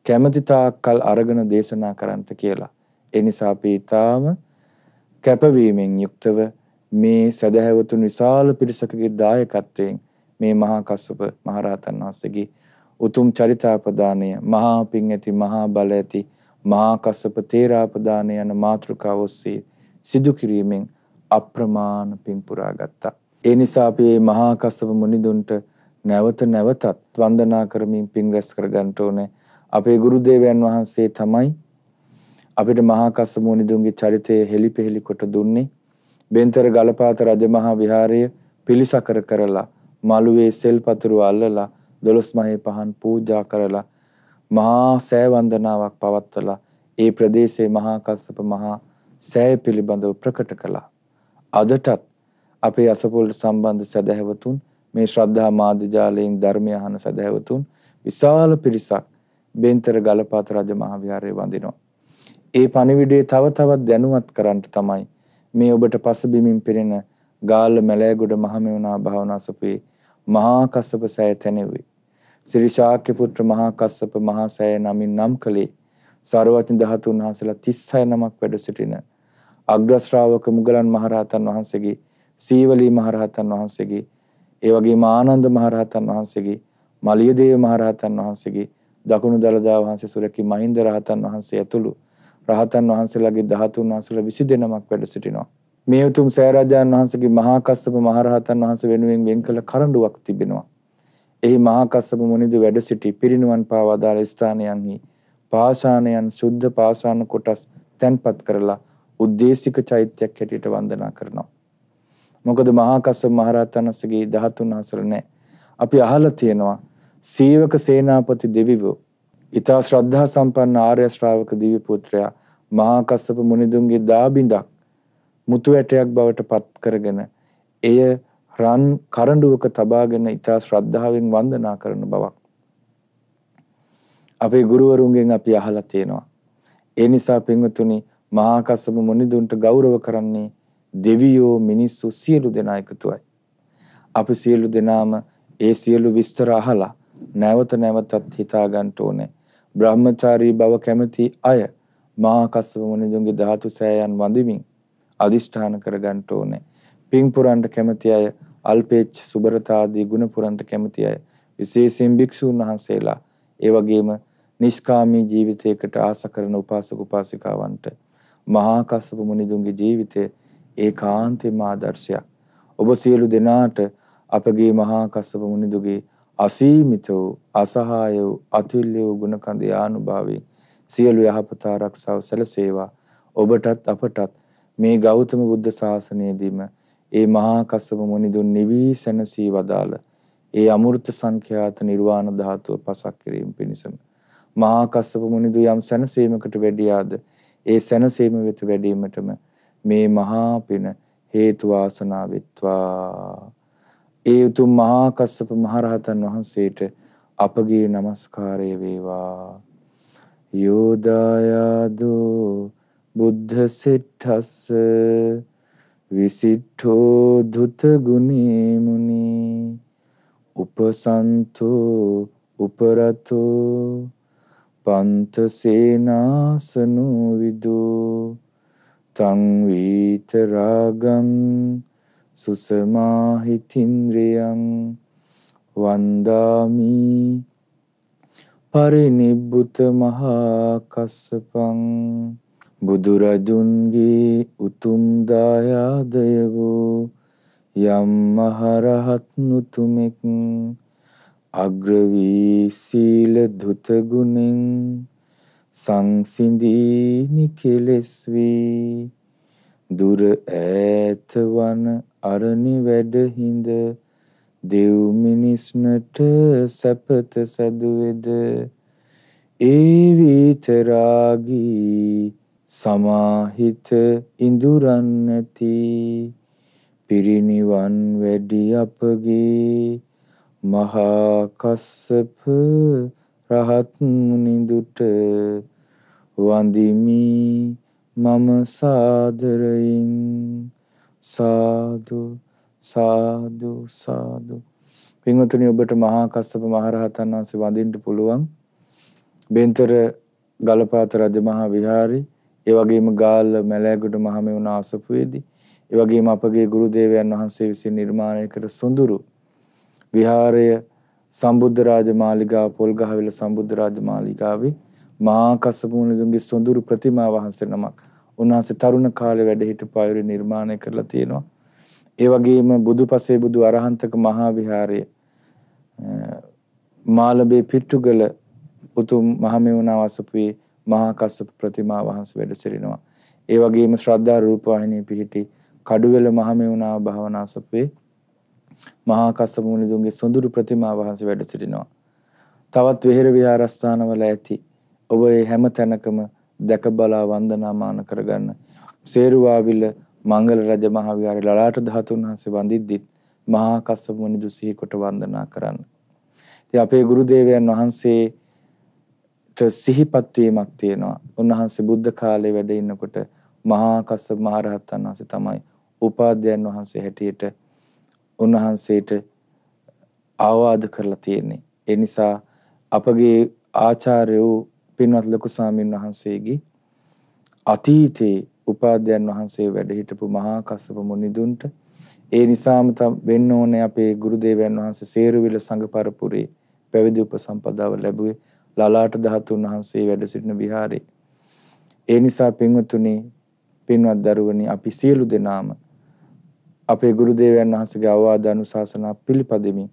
කැමති තාක්කල් අරගෙන දේශනා කරන්නට කියලා. ඒ නිසා අපි ඊටාම කැපවීමෙන් යුක්තව මේ සදහැවතුන් විශාල පිරිසකගේ දායකත්වයෙන් මේ මහා කස්සප මහරහතන් වහන්සේගේ උතුම් චරිතාපදානය මහා පිං ඇති මහා බල ඇති මහා කස්සප තේරාපදානය යන මාතෘකාව ඔස්සේ සිදු කිරීමෙන් අප්‍රමාණ පිං පුරා ගත්තා. ඒ නිසා අපි මේ මහා කස්සප මුනිදුන්ට නැවත නැවතත් වන්දනා කරමින් පිං රැස් කර ගන්නට ඕනේ. අපේ ගුරු දේවයන් වහන්සේ තමයි අපිට මහා කස්සප මුනිදුන්ගේ චරිතය හෙලිපෙහෙලි කොට දුන්නේ. බෙන්තර ගලපාත රජමහා විහාරය පිළිසකර කරලා මළුවේ සෙල් පතුරු අල්ලලා දොළොස් මහේ පහන් පූජා කරලා මහා සෑ වන්දනාවක් පවත්වලා ඒ ප්‍රදේශයේ මහා කස්සප මහා සෑය පිළිබඳව ප්‍රකට කළා. අදටත් අපේ අසපොලට සම්බන්ධ සදහැවතුන් මේ ශ්‍රද්ධා මාධ්‍ය ජාලයෙන් ධර්මය අහන සදහැවතුන් විශාල පිරිසක් බෙන්තර ගලපාත රජ මහ විහාරයේ වඳිනවා. ඒ පණිවිඩය තව තවත් දැනුවත් කරන්න තමයි මේ ඔබට පසුබිමින් පිරෙන ගාල්ල මැලෑගොඩ මහමෙවුනා භාවනාසපේ මහා කස්සප සෑය තැනෙව්වේ. ශ්‍රී ශාක්‍ය පුත්‍ර මහා කස්සප මහා සෑය නමින් නම් කළේ සාරවත්න ධාතුන් වහන්සේලා 36 නමක් වැඩ සිටින අග්‍ර ශ්‍රාවක මුගලන් මහරහතන් වහන්සේගේ සීවලී මහරහතන් වහන්සේගේ ඒ වගේම ආනන්ද මහරහතන් වහන්සේගේ මලියදේව මහරහතන් වහන්සේගේ දකුණු දළදා වහන්සේ සුරකි මහින්ද රහතන් වහන්සේ ඇතුළු රහතන් වහන්සේලාගේ 13 වහන්සේලා 20 දෙනමක් වැඩ සිටිනවා. මේ උතුම් සෑරජාන් වහන්සේගේ මහා කස්සප මහරහතන් වහන්සේ වෙනුවෙන් වෙන් කළ කරඬුවක් තිබෙනවා. එහි මහා කස්සප මුනිදු වැඩ සිටි පිරිණුවන් පාවදාල ස්ථානයන්හි පාෂාණයන් සුද්ධ පාෂාණ කොටස් තැන්පත් කරලා උද්දේශික චෛත්‍යයක් හැටියට වන්දනා කරනවා. මොකද මහා කස්සප මහරහතන් වහන්සේගේ 13 වහන්සේලා නැහැ. අපි අහලා තියෙනවා සීවක සේනාපති දෙවිවෝ ඊතා ශ්‍රද්ධා සම්පන්න ආර්ය ශ්‍රාවක දිව්‍ය පුත්‍රයා මහා කස්සප මුනිදුන්ගේ දාබිඳක් මුතු ඇටයක් බවට පත් කරගෙන එය රන් කරඬුවක තබාගෙන ඊතා ශ්‍රද්ධාවෙන් වන්දනා කරන බවක් අපේ ගුරුවරුන්ගෙන් අපි අහලා තියෙනවා ඒ නිසා පින්වතුනි මහා කස්සප මුනිදුන්ට ගෞරව කරන්නේ දෙවියෝ මිනිස්සු සියලු දෙනා එකතුවයි අපි සියලු දෙනාම ඒ සියලු විස්තර අහලා නැවත නැවතත් හිතා ගන්න ඕනේ. බ්‍රහ්මචාරී බව කැමති අය මහා කස්සප මුනිඳුන්ගේ ධාතු සෑයන් වඳිමින් අදිෂ්ඨාන කර ගන්න ඕනේ. පිං පුරන්ට කැමති අය අල්පේච් සුබරතාදී ගුණ පුරන්ට කැමති අය විශේෂයෙන් භික්ෂූන් වහන්සේලා ඒ වගේම නිෂ්කාමී ජීවිතයකට ආස කරන උපාසක උපාසිකාවන්ට මහා කස්සප මුනිඳුන්ගේ ජීවිතය ඒකාන්තම ආදර්ශයක්. ඔබ සියලු දෙනාට අපගේ මහා කස්සප මුනිඳුගේ අසීමිත වූ අසහාය වූ අතුල්‍ය වූ ගුණකඳ යානුභාවයෙන් සියලු යහපත ආරක්ෂාව සැලසේවා ඔබටත් අපටත් මේ ගෞතම බුද්ධ ශාසනයේදීම ඒ මහා කස්සප මුනිදුන් නිවී සැනසී වදාළ ඒ අමෘත සංඛ්‍යාත නිර්වාණ ධාතුව පසක් කිරීම පිණිසම මහා කස්සප මුනිදු යම් සැනසීමකට වැඩියාද ඒ සැනසීම වෙත වැඩීමටම මේ මහා පින හේතු වාසනා වෙත්වා ඒ උතුම් මහා කස්සප මහරහතන් වහන්සේට අපගේ নমස්කාරය වේවා යෝදායාදු බුද්ධ සෙට්ඨස්ස විසිට්ඨෝ දුත ගුණේ මුනි උපසන්තෝ උපරතෝ පන්ත සේනාසනෝ විදෝ තං වීත රාගං සුසමාහිතින්ද්‍රියං වන්දාමි පරිනිබ්බුත මහා කස්සපං බුදුරජුන්ගේ උතුම් දායාදය වූ යම් මහරහත් නුතුමෙක් අග්‍රවී සීල දුත ගුණෙන් සංසිඳී නිකෙලස් වී දුර ඈත වන අරණි වැඩ හිඳ දෙව් මිනිස්නට සැපත සදුවේද ඒ විතරාගී සමාහිත ඉඳුරන් නැති පිරිනිවන් වැඩි අපගේ මහා කස්සප රහත් මුනිඳුට වඳිමි මම සාදරයෙන් සාදු සාදු සාදු පින්වතුනි ඔබට මහා කස්සප මහරහතන් වහන්සේ වඳින්න පුළුවන් බෙන්තර ගලපාත රජමහා විහාරේ ඒ වගේම ගාල්ල මැලෑගොඩ මහමෙවුන ආසපුවේදී ඒ වගේම අපගේ ගුරු දේවයන් වහන්සේ විසින් නිර්මාණය කර සොඳුරු විහාරය සම්බුද්ධ රාජමාලිගා පොල්ගහවිල සම්බුද්ධ රාජමාලිගාවේ මහා කස්සප මුනිදුන්ගේ සොඳුරු ප්‍රතිමා වහන්සේ නමක් උන්වහන්සේ තරුණ කාලේ වැඩ හිටපු අයුරු නිර්මාණය කරලා තියෙනවා. ඒ වගේම බුදුපසේ බුදු අරහන්තක මහා විහාරය මාළඹේ පිටුගල උතුම් මහමෙවුනා වසපුවේ මහා කස්සප ප්‍රතිමා වහන්සේ වැඩ සිටිනවා. ඒ වගේම ශ්‍රද්ධා රූපවාහිනී පිහිටි කඩුවෙල මහමෙවුනා භවනාසපුවේ මහා කස්සප මුනිදුන්ගේ සොඳුරු ප්‍රතිමා වහන්සේ වැඩ සිටිනවා. තවත් වෙහෙර විහාරස්ථානවල ඇති ඔබ හැම තැනකම දැක බලා වන්දනාමාන කරගන්න සේරුවාවිල මංගල රජ මහ විහාරේ ලලාට ධාතුන් වහන්සේ වඳිද්දිත් මහා කස්සප මුනිදු සිහි කොට වන්දනා කරන්න. ඉතින් අපේ ගුරු දේවයන් වහන්සේට සිහිපත් වීමක් තියෙනවා. උන්වහන්සේ බුද්ධ කාලේ වැඩ ඉන්නකොට මහා කස්සප මහ රහතන් වහන්සේ තමයි උපාධ්‍යයන් වහන්සේ හැටියට උන්වහන්සේට ආවාද කරලා තියෙන්නේ. ඒ නිසා අපගේ ආචාර්ය වූ පින්වත් ලොකු සාමින් වහන්සේගේ අතීතේ උපාධ්‍යයන් වහන්සේ වැඩ හිටපු මහා කස්සප මුනිදුන්ට ඒ නිසාම තම වෙන්න ඕනේ අපේ ගුරු දේවයන් වහන්සේ සේරුවිල සංඝ පරපුරේ පැවිදි උපසම්පදාව ලැබුවේ ලලාට ධාතුන් වහන්සේ වැඩ සිටින විහාරේ. ඒ නිසා පින්වතුනි පින්වත් දරුවනි අපි සියලු දෙනාම අපේ ගුරු දේවයන් වහන්සේගේ අවවාද අනුශාසනා පිළිපදෙමින්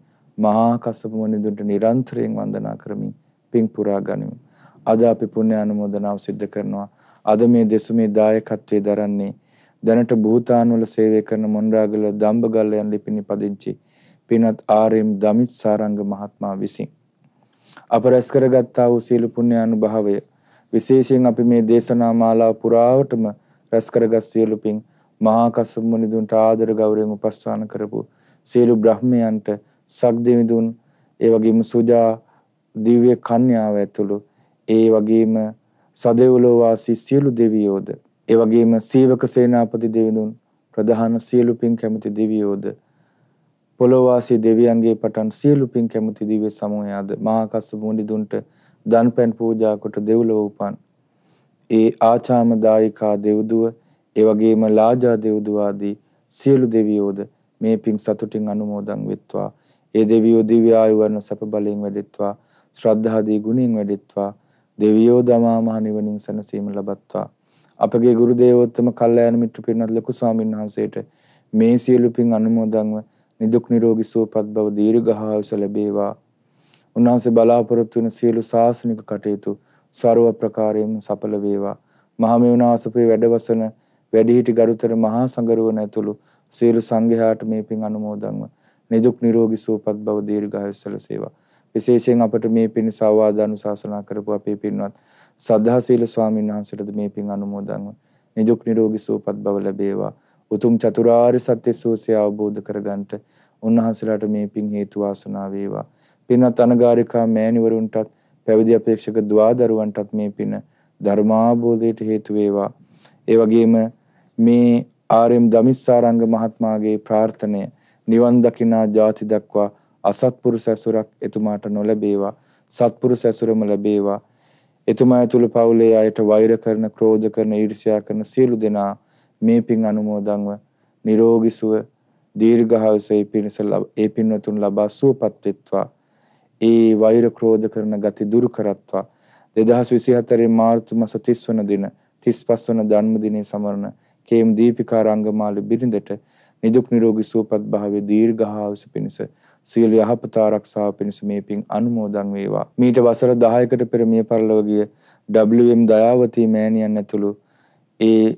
මහා කස්සප මුනිදුන්ට නිරන්තරයෙන් වන්දනා කරමින් පින් පුරා ගනිමු. අද අපි පුණ්‍ය අනුමෝදනාව සිද්ධ කරනවා. අද මේ දෙසුමේ දායකත්වයේ දරන්නේ දැනට භූතාන්වල සේවය කරන මොණරාගල දම්බගල්ල යන ලිපිණි පදිංචි පින්වත් ආර්.එම්. දමිත් සාරංග මහත්මයා විසින් අප රැස් කරගත්තා වූ සීල පුණ්‍ය අනුභවය විශේෂයෙන් අපි මේ දේශනා මාලාව පුරාවටම රැස් කරගත් සියලු පින් මහා කස්සප මුනිදුන්ට ආදර ගෞරවයෙන් උපස්ථාන කරපු සියලු බ්‍රහ්මයන්ට සක්දෙවිඳුන් ඒ වගේම සුජා දිව්‍ය කන්‍යාව ඇතුළු ඒ වගේම සදෙව්ලෝ වාසී සියලු දෙවියෝද ඒ වගේම සීවක සේනාපති දෙවිඳුන් ප්‍රධාන සියලු පින් කැමති දෙවියෝද පොළොව වාසී දෙවියන්ගේ පටන් සියලු පින් කැමති දිව්‍ය සමූහයාද මහා කස්සප මුනිදුන්ට දන්පැන් පූජා කොට දෙව්ලොව උපන් ඒ ආචාම දායිකා දෙව්දුව ඒ වගේම ලාජා දෙව්දුව ආදී සියලු දෙවියෝද මේ පින් සතුටින් අනුමෝදන් වෙත්වා ඒ දෙවියෝ දිව්‍ය ආයු වර්ණ සැප බලයෙන් වැඩෙත්වා ශ්‍රද්ධාදී ගුණයෙන් වැඩෙත්වා දෙවියෝ දමා මහ නිවනින් සැනසීම ලබත්වා අපගේ ගුරු දේවෝත්තම කල්යාණ මිත්‍ර පිරිනත් ලොකු ස්වාමීන් වහන්සේට මේ සියලු පින් අනුමෝදන්ව නිදුක් නිරෝගී සුවපත් බව දීර්ඝායුෂ ලැබේවා උන්වහන්සේ බලාපොරොත්තු වන සියලු සාසනික කටයුතු ਸਰව ප්‍රකාරයෙන්ම සඵල වේවා මහා මෙවුනාසපේ වැඩවසන වැඩිහිටි ගරුතර මහා සංඝරුවන ඇතුළු සියලු සංඝයාට මේ පින් අනුමෝදන්ව නිදුක් නිරෝගී සුවපත් බව දීර්ඝායුෂ සැලසේවා විශේෂයෙන් අපට මේ පින් සවවාදානු ශාසනා කරපු අපේ පින්වත් සද්ධා සීල ස්වාමීන් වහන්සේටද මේ පින් අනුමෝදන් වන. නිදුක් නිරෝගී සුවපත් බව ලැබේවා. උතුම් චතුරාර්ය සත්‍ය සෝසය අවබෝධ කරගන්නට උන්වහන්සේලාට මේ පින් හේතු වාසනා වේවා. පින්වත් අනගාരികා මෑණිවරුන්ටත් පැවිදි අපේක්ෂක දුවදරුවන්ටත් මේ පින ධර්මාබෝධයට හේතු වේවා. ඒ වගේම මේ ආර්.එම්. දමිස්සාරංග මහත්මයාගේ ප්‍රාර්ථනය නිවන් දකිනා ජාති දක්වා අසත්පුරුෂ ඇසුරක් එතුමාට නොලැබේවා සත්පුරුෂ ඇසුරම ලැබේවා එතුමා ඇතුළු පවුලේ අයට වෛර කරන ක්‍රෝධ කරන ඊර්ෂ්‍යා කරන සියලු දෙනා මේ පින් අනුමෝදන්ව නිරෝගී සුව දීර්ඝායුෂයේ පිණිස ඒ පින්වතුන් ලබා සුවපත් වෙත්වා ඒ වෛර ක්‍රෝධ කරන ගති දුරු කරත්වා 2024 මාර්තු මාස 30 වන දින 35 වන ජන්මදිනයේ සමරන කේම් දීපිකා රංගමාලි බිරිඳට නිදුක් නිරෝගී සුවපත් භාවයේ දීර්ඝායුෂ පිණිස සියලු යහපත ආරක්ෂාව පිණිස මේ පින් අනුමෝදන් වේවා. මීට වසර 10කට පෙර මිය පරලොව ගිය WM දයාවතී මෑණියන් ඇතුළු ඒ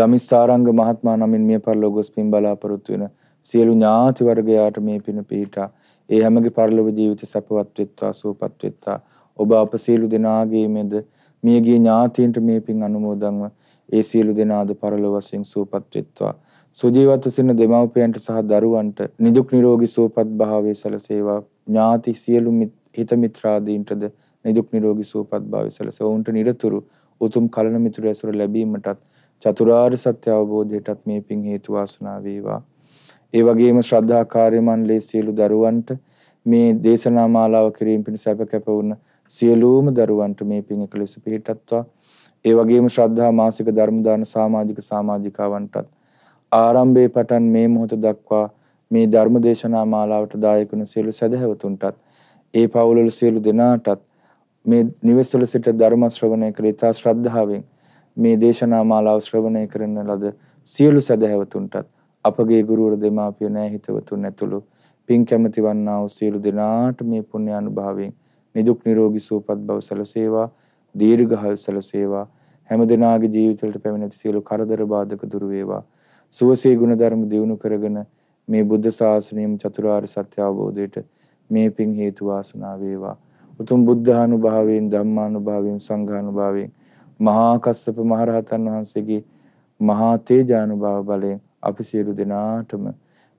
දමිස්සාරංග මහත්මයා නමින් මිය පරලොව ගොස් පින් බලාපොරොත්තු වෙන සියලු ඥාති වර්ගයාට මේ පින පිහිටා ඒ හැමගේ පරලොව ජීවිත සැපවත් වෙත්වා සුවපත් වෙත්වා ඔබ අප සියලු දෙනාගේ මෙද මියගිය ඥාතීන්ට මේ පින් අනුමෝදන්ව ඒ සියලු දෙනාද පරලොව වශයෙන් සුවපත් වෙත්වා සුජීවත්ව සිටින දෙමව්පියන්ට සහ දරුවන්ට නිදුක් නිරෝගී සුවපත් භාවයේ සැලසේවා ඥාති සියලු හිත මිත්‍රාදීන්ටද නිදුක් නිරෝගී සුවපත් භාවයේ සැලසෙව උන්ට නිරතුරු උතුම් කලන මිතුරු ඇසුර ලැබීමටත් චතුරාර්ය සත්‍ය අවබෝධයටත් මේ පිං හේතු වාසනා වේවා ඒ වගේම ශ්‍රද්ධා කාර්ය මණ්ඩලයේ සියලු දරුවන්ට මේ දේශනා මාලාව කිරීම පිණිස අප කැප වුණ සියලුම දරුවන්ට මේ පිං එකලෙස පිහිටත්වා ඒ වගේම ශ්‍රද්ධා මාසික ධර්ම දාන සමාජික සමාජිකාවන්ටත් ආරම්භයේ පටන් මේ මොහොත දක්වා මේ ධර්ම දේශනා මාලාවට දායක වන සියලු සදහැවතුන්ටත් ඒ පවුල්වල සියලු දෙනාටත් මේ නිවෙස්වල සිට ධර්ම ශ්‍රවණය කළ ඉතා ශ්‍රද්ධාවෙන් මේ දේශනා මාලාව ශ්‍රවණය කරන ලද සියලු සදහැවතුන්ටත් අපගේ ගුරුවර දෙමාපිය නෑ හිතවතුන් ඇතුළු පින් කැමති වන්නා වූ සියලු දෙනාට මේ පුණ්‍ය අනුභවයෙන් නිදුක් නිරෝගී සුවපත් බව සැලසේවා දීර්ඝායු සැලසේවා හැම දිනාගේ ජීවිතවලට පැමිණෙති සියලු කරදර බාධක දුරු වේවා සුවසේ ගුණධර්ම දියුණු කරගෙන මේ බුද්ධ ශාසනයම චතුරාර්ය සත්‍ය අවබෝධයට මේ පිං හේතු වාසනා වේවා. උතුම් බුද්ධානුභාවයෙන් ධම්මානුභාවයෙන් සංඝානුභාවයෙන් මහා කස්සප මහරහතන් වහන්සේගේ මහා තේජානුභාව බලයෙන් අපි සියලු දෙනාටම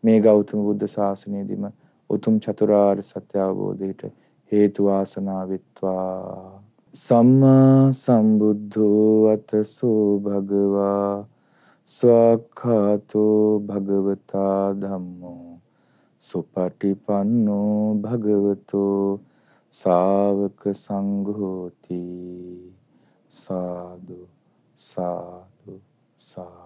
මේ ගෞතම බුද්ධ ශාසනයේදීම උතුම් චතුරාර්ය සත්‍ය අවබෝධයට හේතු වාසනා විත්වා. සම්මා සම්බුද්ධෝ අතසෝ භගවා ස්වාක්ඛාතෝ භගවතා ධම්මෝ සුපටිපන්නෝ භගවතෝ සාවක සංඝෝති සාදු සාදු සා